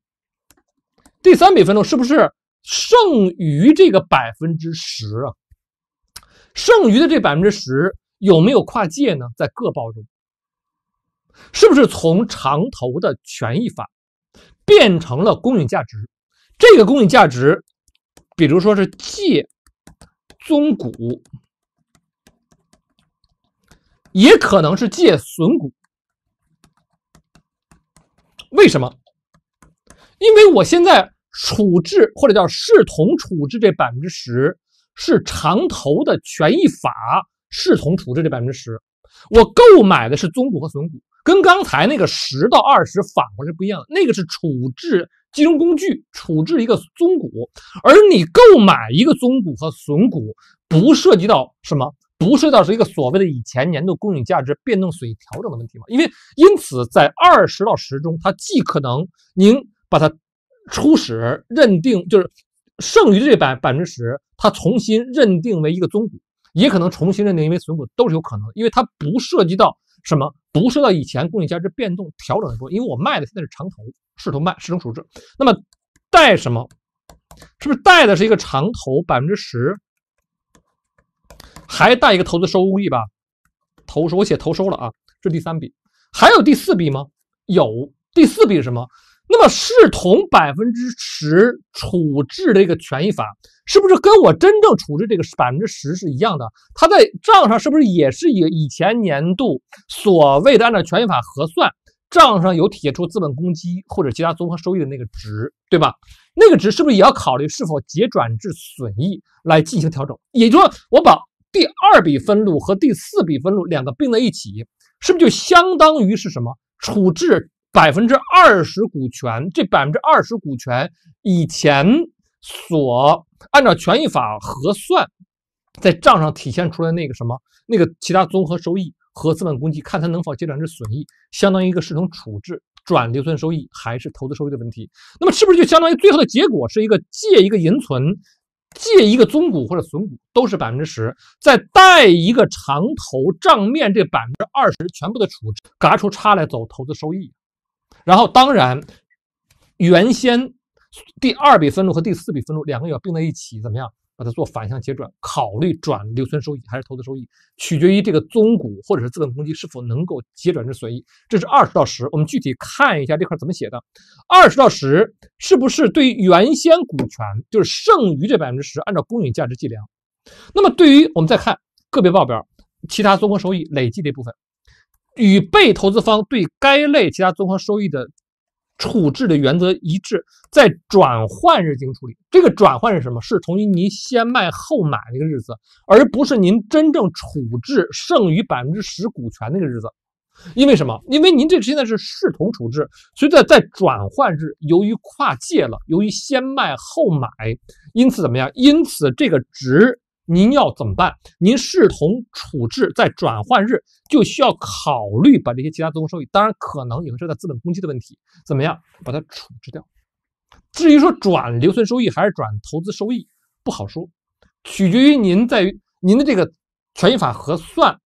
第三笔分红是不是剩余这个百分之十啊？剩余的这百分之十有没有跨界呢？在各报中，是不是从长投的权益法变成了公允价值？这个公允价值，比如说是借宗股，也可能是借损股？为什么？因为我现在处置或者叫视同处置这百分之十，是长投的权益法视同处置这百分之十，我购买的是宗股和损股，跟刚才那个十到二十反过来不一样。那个是处置金融工具，处置一个宗股，而你购买一个宗股和损股，不涉及到什么？不涉及到是一个所谓的以前年度公允价值变动损益调整的问题吗？因为因此，在二十到十中，它既可能您。把它初始认定就是剩余这百百分之十，它重新认定为一个中股，也可能重新认定为损股，都是有可能。因为它不涉及到什么，不涉及到以前供应价值变动调整的部分。因为我卖的现在是长投，视头卖，视中处置。那么带什么？是不是带的是一个长投百分之十？还带一个投资收益吧？投收我写投收了啊。这是第三笔，还有第四笔吗？有第四笔是什么？那么，视同百分之十处置的这个权益法，是不是跟我真正处置这个百分之十是一样的？它在账上是不是也是以以前年度所谓的按照权益法核算，账上有体现出资本公积或者其他综合收益的那个值，对吧？那个值是不是也要考虑是否结转至损益来进行调整？也就是说，我把第二笔分录和第四笔分录两个并在一起，是不是就相当于是什么处置？百分之二十股权，这百分之二十股权以前所按照权益法核算，在账上体现出来那个什么，那个其他综合收益和资本公积，看它能否结转至损益，相当于一个市场处置转留存收益还是投资收益的问题。那么是不是就相当于最后的结果是一个借一个银存，借一个综股或者损股都是百分之十，再带一个长投账面这百分之二十全部的处置，嘎出差来走投资收益。然后，当然，原先第二笔分录和第四笔分录两个要并在一起，怎么样？把它做反向结转，考虑转留存收益还是投资收益，取决于这个宗股或者是资本公积是否能够结转至损益。这是二十到十，我们具体看一下这块怎么写的。二十到十是不是对于原先股权就是剩余这百分之十，按照公允价值计量？那么，对于我们再看个别报表其他综合收益累计这部分。与被投资方对该类其他综合收益的处置的原则一致，在转换日进行处理。这个转换是什么？是同于您先卖后买那个日子，而不是您真正处置剩余百分之十股权那个日子。因为什么？因为您这现在是视同处置，所以在在转换日，由于跨界了，由于先卖后买，因此怎么样？因此这个值。您要怎么办？您视同处置在转换日就需要考虑把这些其他综合收益，当然可能也们是在资本公积的问题，怎么样把它处置掉？至于说转留存收益还是转投资收益，不好说，取决于您在于您的这个权益法核算，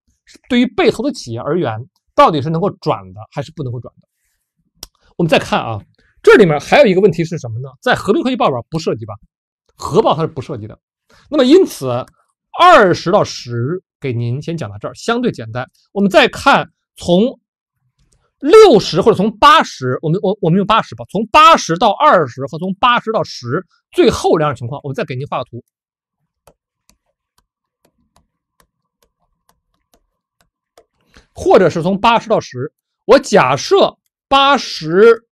对于被投资企业而言，到底是能够转的还是不能够转的？我们再看啊，这里面还有一个问题是什么呢？在合并会计报表不涉及吧？核报它是不涉及的。那么，因此二十到十给您先讲到这儿，相对简单。我们再看从六十或者从八十，我们我我们用八十吧。从八十到二十和从八十到十最后两种情况，我们再给您画个图，或者是从八十到十。我假设八十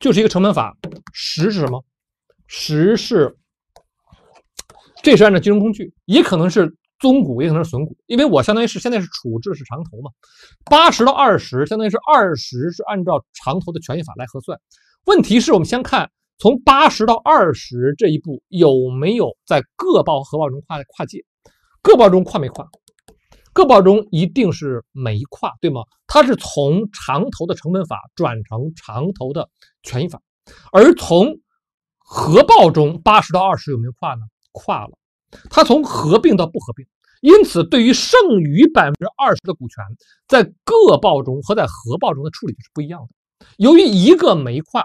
就是一个成本法，十是什么？十是。这是按照金融工具，也可能是增股，也可能是损股，因为我相当于是现在是处置是长投嘛，八十到二十，相当于是二十是按照长投的权益法来核算。问题是我们先看从八十到二十这一步有没有在各报和核报中跨跨界，各报中跨没跨？各报中一定是没跨，对吗？它是从长投的成本法转成长投的权益法，而从核报中八十到二十有没有跨呢？跨了，它从合并到不合并，因此对于剩余百分之二十的股权，在个报中和在核报中的处理是不一样的。由于一个煤矿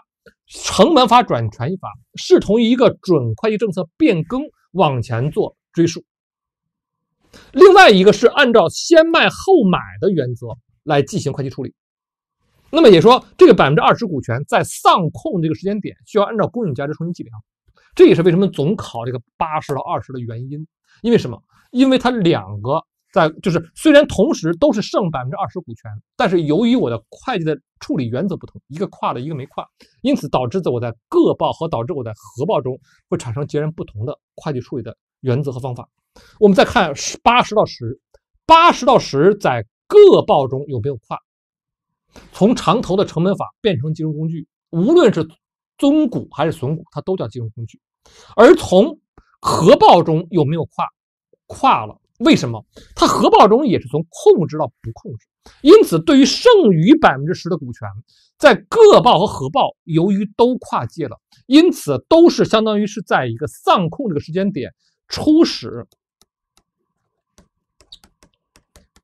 成本法转权益法，视同于一个准会计政策变更往前做追溯；另外一个是按照先卖后买的原则来进行会计处理。那么也说这个百分之二十股权在上控这个时间点需要按照公允价值重新计量。这也是为什么总考这个八十到二十的原因，因为什么？因为它两个在就是虽然同时都是剩百分之二十股权，但是由于我的会计的处理原则不同，一个跨了，一个没跨，因此导致我在各报和导致我在核报中会产生截然不同的会计处理的原则和方法。我们再看十八十到十，八十到十在各报中有没有跨？从长投的成本法变成金融工具，无论是。增股还是损股，它都叫金融工具。而从核报中又没有跨，跨了，为什么？它核报中也是从控制到不控制，因此对于剩余百分之十的股权，在个报和核报由于都跨界了，因此都是相当于是在一个丧控这个时间点，初始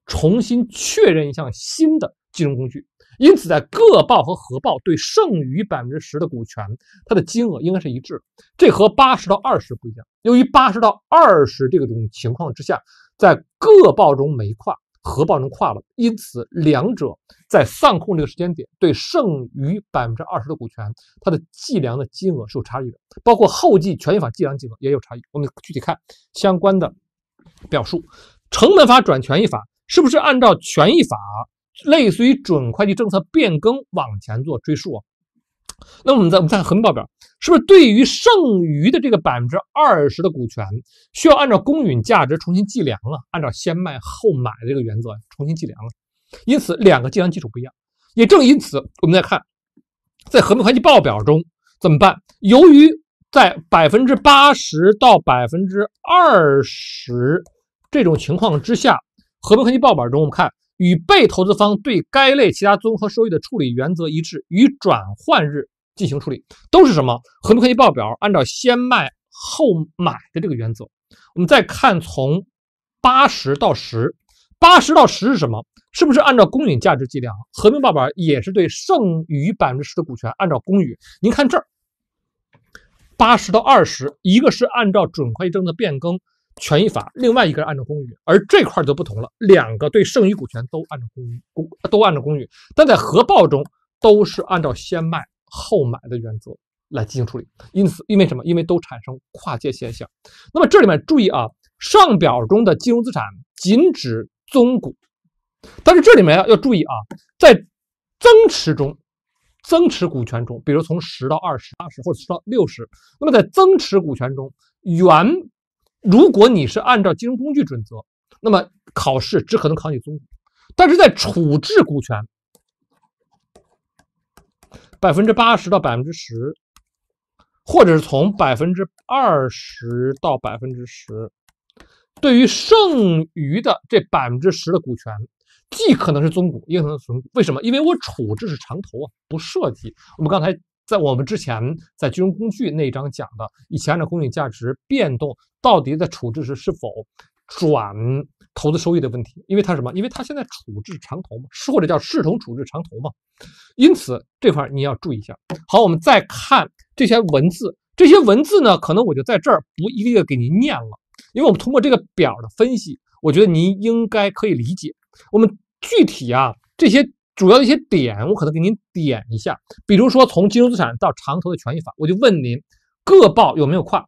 重新确认一项新的金融工具。因此，在各报和核报对剩余百分之十的股权，它的金额应该是一致。这和八十到二十不一样。由于八十到二十这个种情况之下，在各报中没跨，核报中跨了，因此两者在上控这个时间点对剩余百分之二十的股权，它的计量的金额是有差异的。包括后继权益法计量金额也有差异。我们具体看相关的表述，成本法转权益法是不是按照权益法？类似于准会计政策变更，往前做追溯啊。那我们再我们看合并报表，是不是对于剩余的这个百分之二十的股权，需要按照公允价值重新计量了？按照先卖后买的这个原则，重新计量了。因此，两个计量基础不一样。也正因此，我们再看在合并会计报表中怎么办？由于在百分之八十到百分之二十这种情况之下，合并会计报表中，我们看。与被投资方对该类其他综合收益的处理原则一致，与转换日进行处理，都是什么？合并会计报表按照先卖后买的这个原则。我们再看从八十到十，八十到十是什么？是不是按照公允价值计量？合并报表也是对剩余百分之十的股权按照公允。您看这儿，八十到二十，一个是按照准会证的变更。权益法，另外一个按照公允，而这块就不同了，两个对剩余股权都按照公允，公都按照公允，但在核报中都是按照先卖后买的原则来进行处理。因此，因为什么？因为都产生跨界现象。那么这里面注意啊，上表中的金融资产仅指宗股，但是这里面要注意啊，在增持中，增持股权中，比如从十到二十八十或者到六十，那么在增持股权中原。如果你是按照金融工具准则，那么考试只可能考你中股。但是在处置股权百分之八十到百分之十，或者是从百分之二十到百分之十，对于剩余的这百分之十的股权，既可能是中股，也可能是存股。为什么？因为我处置是长投啊，不涉及。我们刚才。在我们之前在金融工具那章讲的，以前的公允价值变动到底在处置时是否转投资收益的问题，因为它什么？因为它现在处置长投嘛，或者叫视同处置长投嘛，因此这块你要注意一下。好，我们再看这些文字，这些文字呢，可能我就在这儿不一个一个给您念了，因为我们通过这个表的分析，我觉得您应该可以理解。我们具体啊这些。主要的一些点，我可能给您点一下，比如说从金融资产到长投的权益法，我就问您各报有没有跨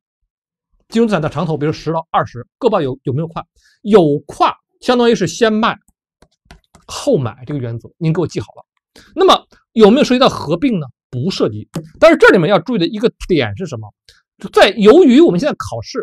金融资产到长投，比如十到二十，各报有有没有跨？有跨，相当于是先卖后买这个原则，您给我记好了。那么有没有涉及到合并呢？不涉及。但是这里面要注意的一个点是什么？在由于我们现在考试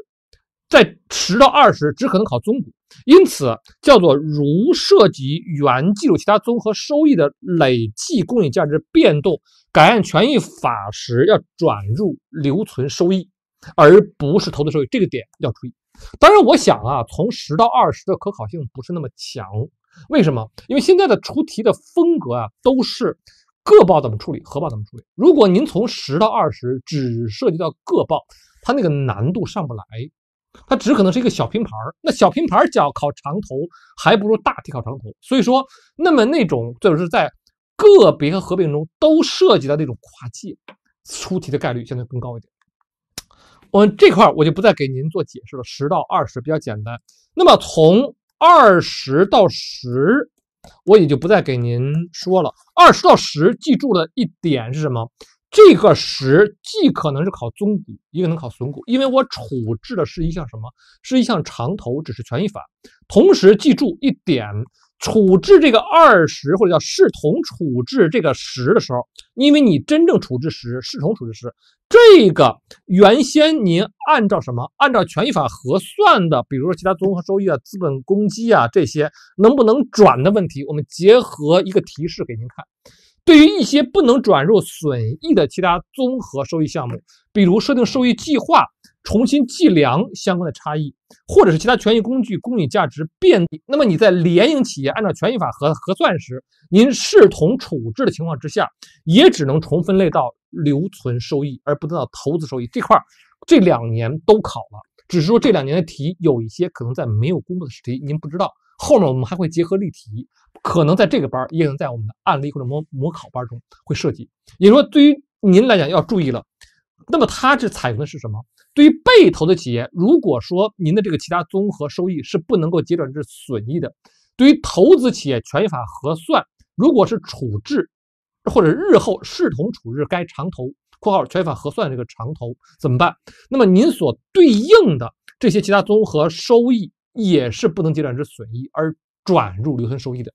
在十到二十，只可能考中股。因此，叫做如涉及原计入其他综合收益的累计公允价值变动，改按权益法时，要转入留存收益，而不是投资收益。这个点要注意。当然，我想啊，从十到二十的可考性不是那么强。为什么？因为现在的出题的风格啊，都是各报怎么处理，合报怎么处理。如果您从十到二十只涉及到各报，它那个难度上不来。它只可能是一个小拼盘儿，那小拼盘儿叫考长头，还不如大题考长头。所以说，那么那种就是在个别合并中都涉及到那种跨界出题的概率相对更高一点。我们这块我就不再给您做解释了，十到二十比较简单。那么从二十到十，我也就不再给您说了。二十到十，记住了一点是什么？这个十既可能是考综股，一个能考损股，因为我处置的是一项什么？是一项长投，只是权益法。同时记住一点，处置这个二十或者叫视同处置这个十的时候，因为你真正处置十视同处置十，这个原先您按照什么？按照权益法核算的，比如说其他综合收益啊、资本公积啊这些，能不能转的问题，我们结合一个提示给您看。对于一些不能转入损益的其他综合收益项目，比如设定收益计划、重新计量相关的差异，或者是其他权益工具公允价值变，那么你在联营企业按照权益法核核算时，您视同处置的情况之下，也只能重分类到留存收益，而不得到投资收益这块。这两年都考了，只是说这两年的题有一些可能在没有公布的试题，您不知道。后面我们还会结合例题，可能在这个班儿，也可能在我们的案例或者模模考班中会涉及。也就是说，对于您来讲要注意了。那么，它是采用的是什么？对于被投的企业，如果说您的这个其他综合收益是不能够结转至损益的；对于投资企业权益法核算，如果是处置或者日后视同处置该长投（括号权益法核算这个长投）怎么办？那么，您所对应的这些其他综合收益。也是不能结转至损益而转入留存收益的。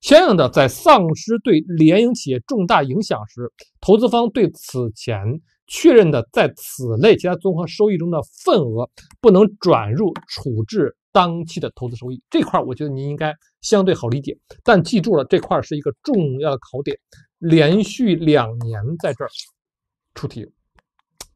相应的，在丧失对联营企业重大影响时，投资方对此前确认的在此类其他综合收益中的份额不能转入处置当期的投资收益。这块儿，我觉得您应该相对好理解，但记住了，这块儿是一个重要的考点，连续两年在这儿出题。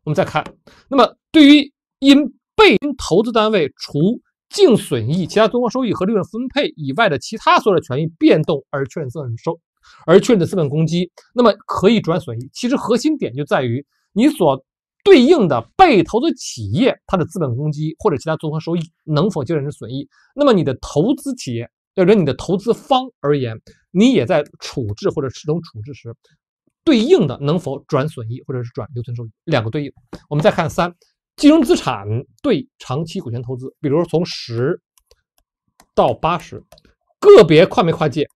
我们再看，那么对于因被投资单位除净损益、其他综合收益和利润分配以外的其他所有权益变动而确认资本收，而确认的资本公积，那么可以转损益。其实核心点就在于你所对应的被投资企业它的资本公积或者其他综合收益能否确认成损益。那么你的投资企业，或者你的投资方而言，你也在处置或者持终处置时，对应的能否转损益或者是转留存收益两个对应。我们再看三。金融资产对长期股权投资，比如从十到八十，个别跨没跨界，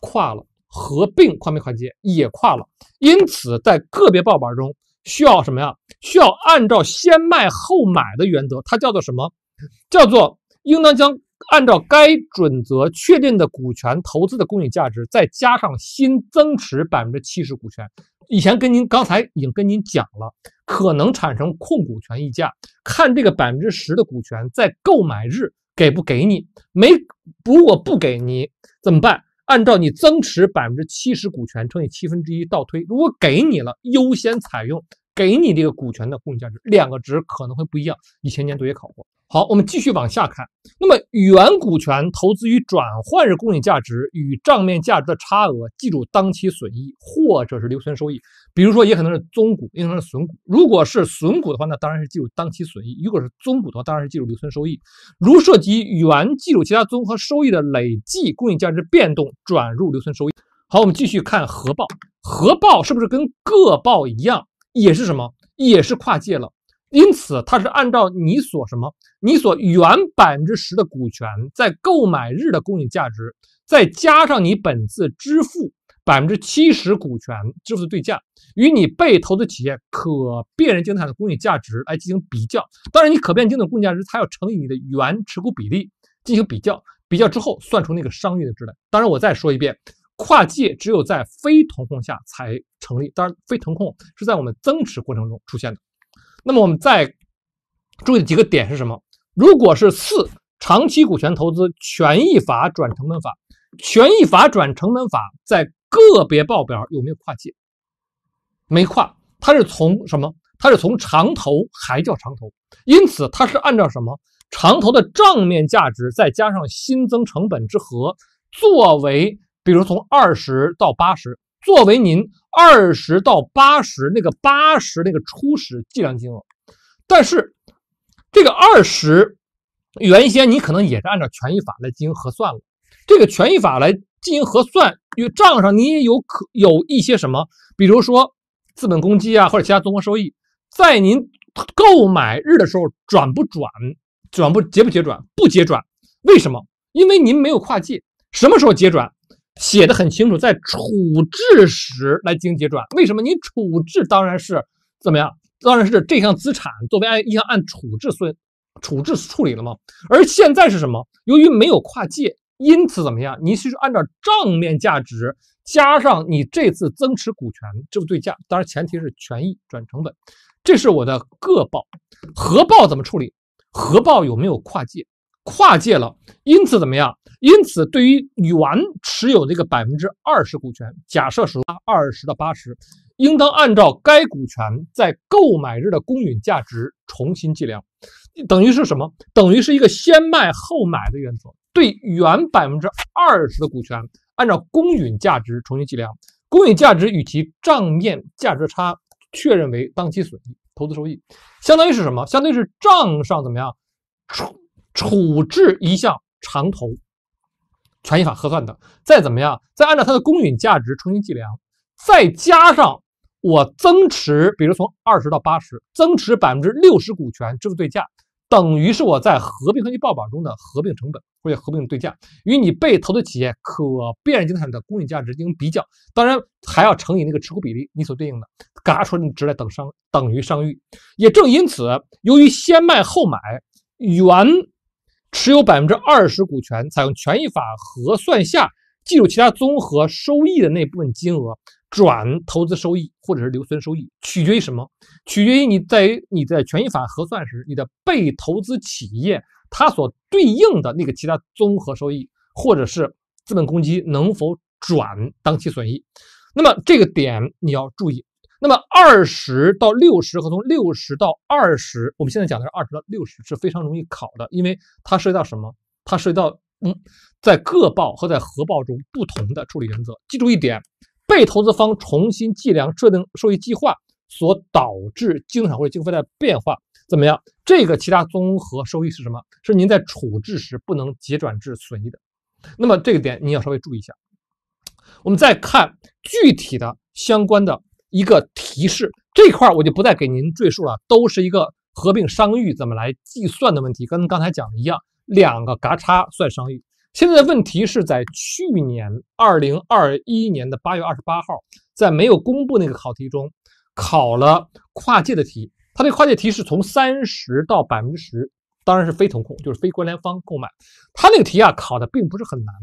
跨了；合并跨没跨界也跨了。因此，在个别报表中需要什么呀？需要按照先卖后买的原则，它叫做什么？叫做应当将按照该准则确定的股权投资的公允价值，再加上新增持百分之七十股权。以前跟您刚才已经跟您讲了。可能产生控股权溢价，看这个百分之十的股权在购买日给不给你？没，如果不给你怎么办？按照你增持百分之七十股权乘以七分之一倒推，如果给你了，优先采用。给你这个股权的公允价值，两个值可能会不一样。以前年度也考过。好，我们继续往下看。那么，原股权投资与转换日公允价值与账面价值的差额，记住当期损益，或者是留存收益。比如说，也可能是增股，也可能是损股。如果是损股的话，那当然是记入当期损益；如果是增股的话，当然是记入留存收益。如涉及原计入其他综合收益的累计公允价值变动，转入留存收益。好，我们继续看核报。核报是不是跟各报一样？也是什么？也是跨界了。因此，它是按照你所什么？你所原百分之十的股权在购买日的公允价值，再加上你本次支付百分之七十股权支付的对价，与你被投资企业可辨净资产的公允价值来进行比较。当然，你可变净资产公允价值它要乘以你的原持股比例进行比较。比较之后算出那个商誉的值来。当然，我再说一遍。跨界只有在非腾控下才成立，当然非腾控是在我们增持过程中出现的。那么我们再注意几个点是什么？如果是四长期股权投资权益法转成本法，权益法转成本法在个别报表有没有跨界？没跨，它是从什么？它是从长投还叫长投，因此它是按照什么？长投的账面价值再加上新增成本之和作为。比如从二十到八十，作为您二十到八十那个八十那个初始计量金额，但是这个二十原先你可能也是按照权益法来进行核算了。这个权益法来进行核算，因为账上你也有可有一些什么，比如说资本公积啊或者其他综合收益，在您购买日的时候转不转，转不结不结转不结转？为什么？因为您没有跨界。什么时候结转？写的很清楚，在处置时来进行结转，为什么你处置当然是怎么样？当然是这项资产作为按一项按处置损处置处理了吗？而现在是什么？由于没有跨界，因此怎么样？你是按照账面价值加上你这次增持股权，这不对价。当然前提是权益转成本，这是我的个报。核报怎么处理？核报有没有跨界？跨界了，因此怎么样？因此，对于原持有这个百分之二十股权，假设是二十到八十，应当按照该股权在购买日的公允价值重新计量，等于是什么？等于是一个先卖后买的原则。对原百分之二十的股权，按照公允价值重新计量，公允价值与其账面价值差确认为当期损益、投资收益，相当于是什么？相当于是账上怎么样处处置一项长投。权益法核算的，再怎么样，再按照它的公允价值重新计量，再加上我增持，比如从二十到八十，增持百分之六十股权支付对价，等于是我在合并会计报表中的合并成本或者合并对价，与你被投资企业可辨认资产的公允价值进行比较，当然还要乘以那个持股比例，你所对应的，嘎出你值来等商等于商誉。也正因此，由于先卖后买，原。持有百分之二十股权，采用权益法核算下，计入其他综合收益的那部分金额转投资收益或者是留存收益，取决于什么？取决于你在你在权益法核算时，你的被投资企业它所对应的那个其他综合收益或者是资本公积能否转当期损益。那么这个点你要注意。那么二十到六十和从六十到二十，我们现在讲的是二十到六十是非常容易考的，因为它涉及到什么？它涉及到嗯，在个报和在核报中不同的处理原则。记住一点，被投资方重新计量设定收益计划所导致经常或经费的变化怎么样？这个其他综合收益是什么？是您在处置时不能结转至损益的。那么这个点您要稍微注意一下。我们再看具体的相关的。一个提示，这块我就不再给您赘述了，都是一个合并商誉怎么来计算的问题，跟刚才讲的一样，两个嘎差算商誉。现在的问题是在去年二零二一年的八月二十八号，在没有公布那个考题中，考了跨界的题，它那个跨界题是从三十到百分之十，当然是非同控，就是非关联方购买。它那个题啊，考的并不是很难，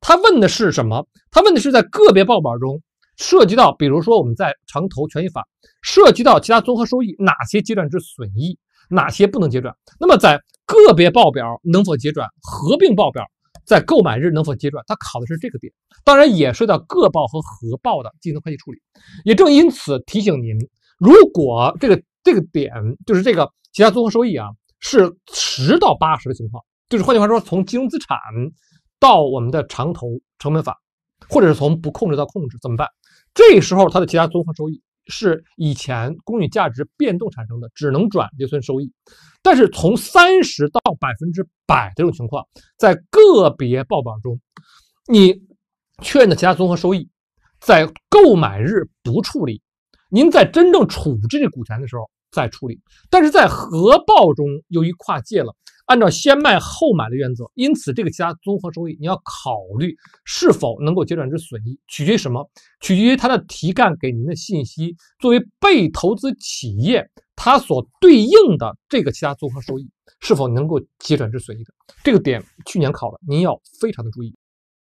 它问的是什么？它问的是在个别报表中。涉及到，比如说我们在长投权益法，涉及到其他综合收益哪些结转之损益，哪些不能结转？那么在个别报表能否结转？合并报表在购买日能否结转？它考的是这个点，当然也是到个报和合报的技能会计处理。也正因此提醒您，如果这个这个点就是这个其他综合收益啊，是十到八十的情况，就是换句话说，从金融资产到我们的长投成本法，或者是从不控制到控制怎么办？这时候它的其他综合收益是以前公允价值变动产生的，只能转留存收益。但是从三十到百分之百这种情况，在个别报表中，你确认的其他综合收益在购买日不处理，您在真正处置这股权的时候再处理。但是在核报中，由于跨界了。按照先卖后买的原则，因此这个其他综合收益，你要考虑是否能够结转至损益，取决于什么？取决于它的题干给您的信息，作为被投资企业，它所对应的这个其他综合收益是否能够结转至损益的这个点，去年考了，您要非常的注意。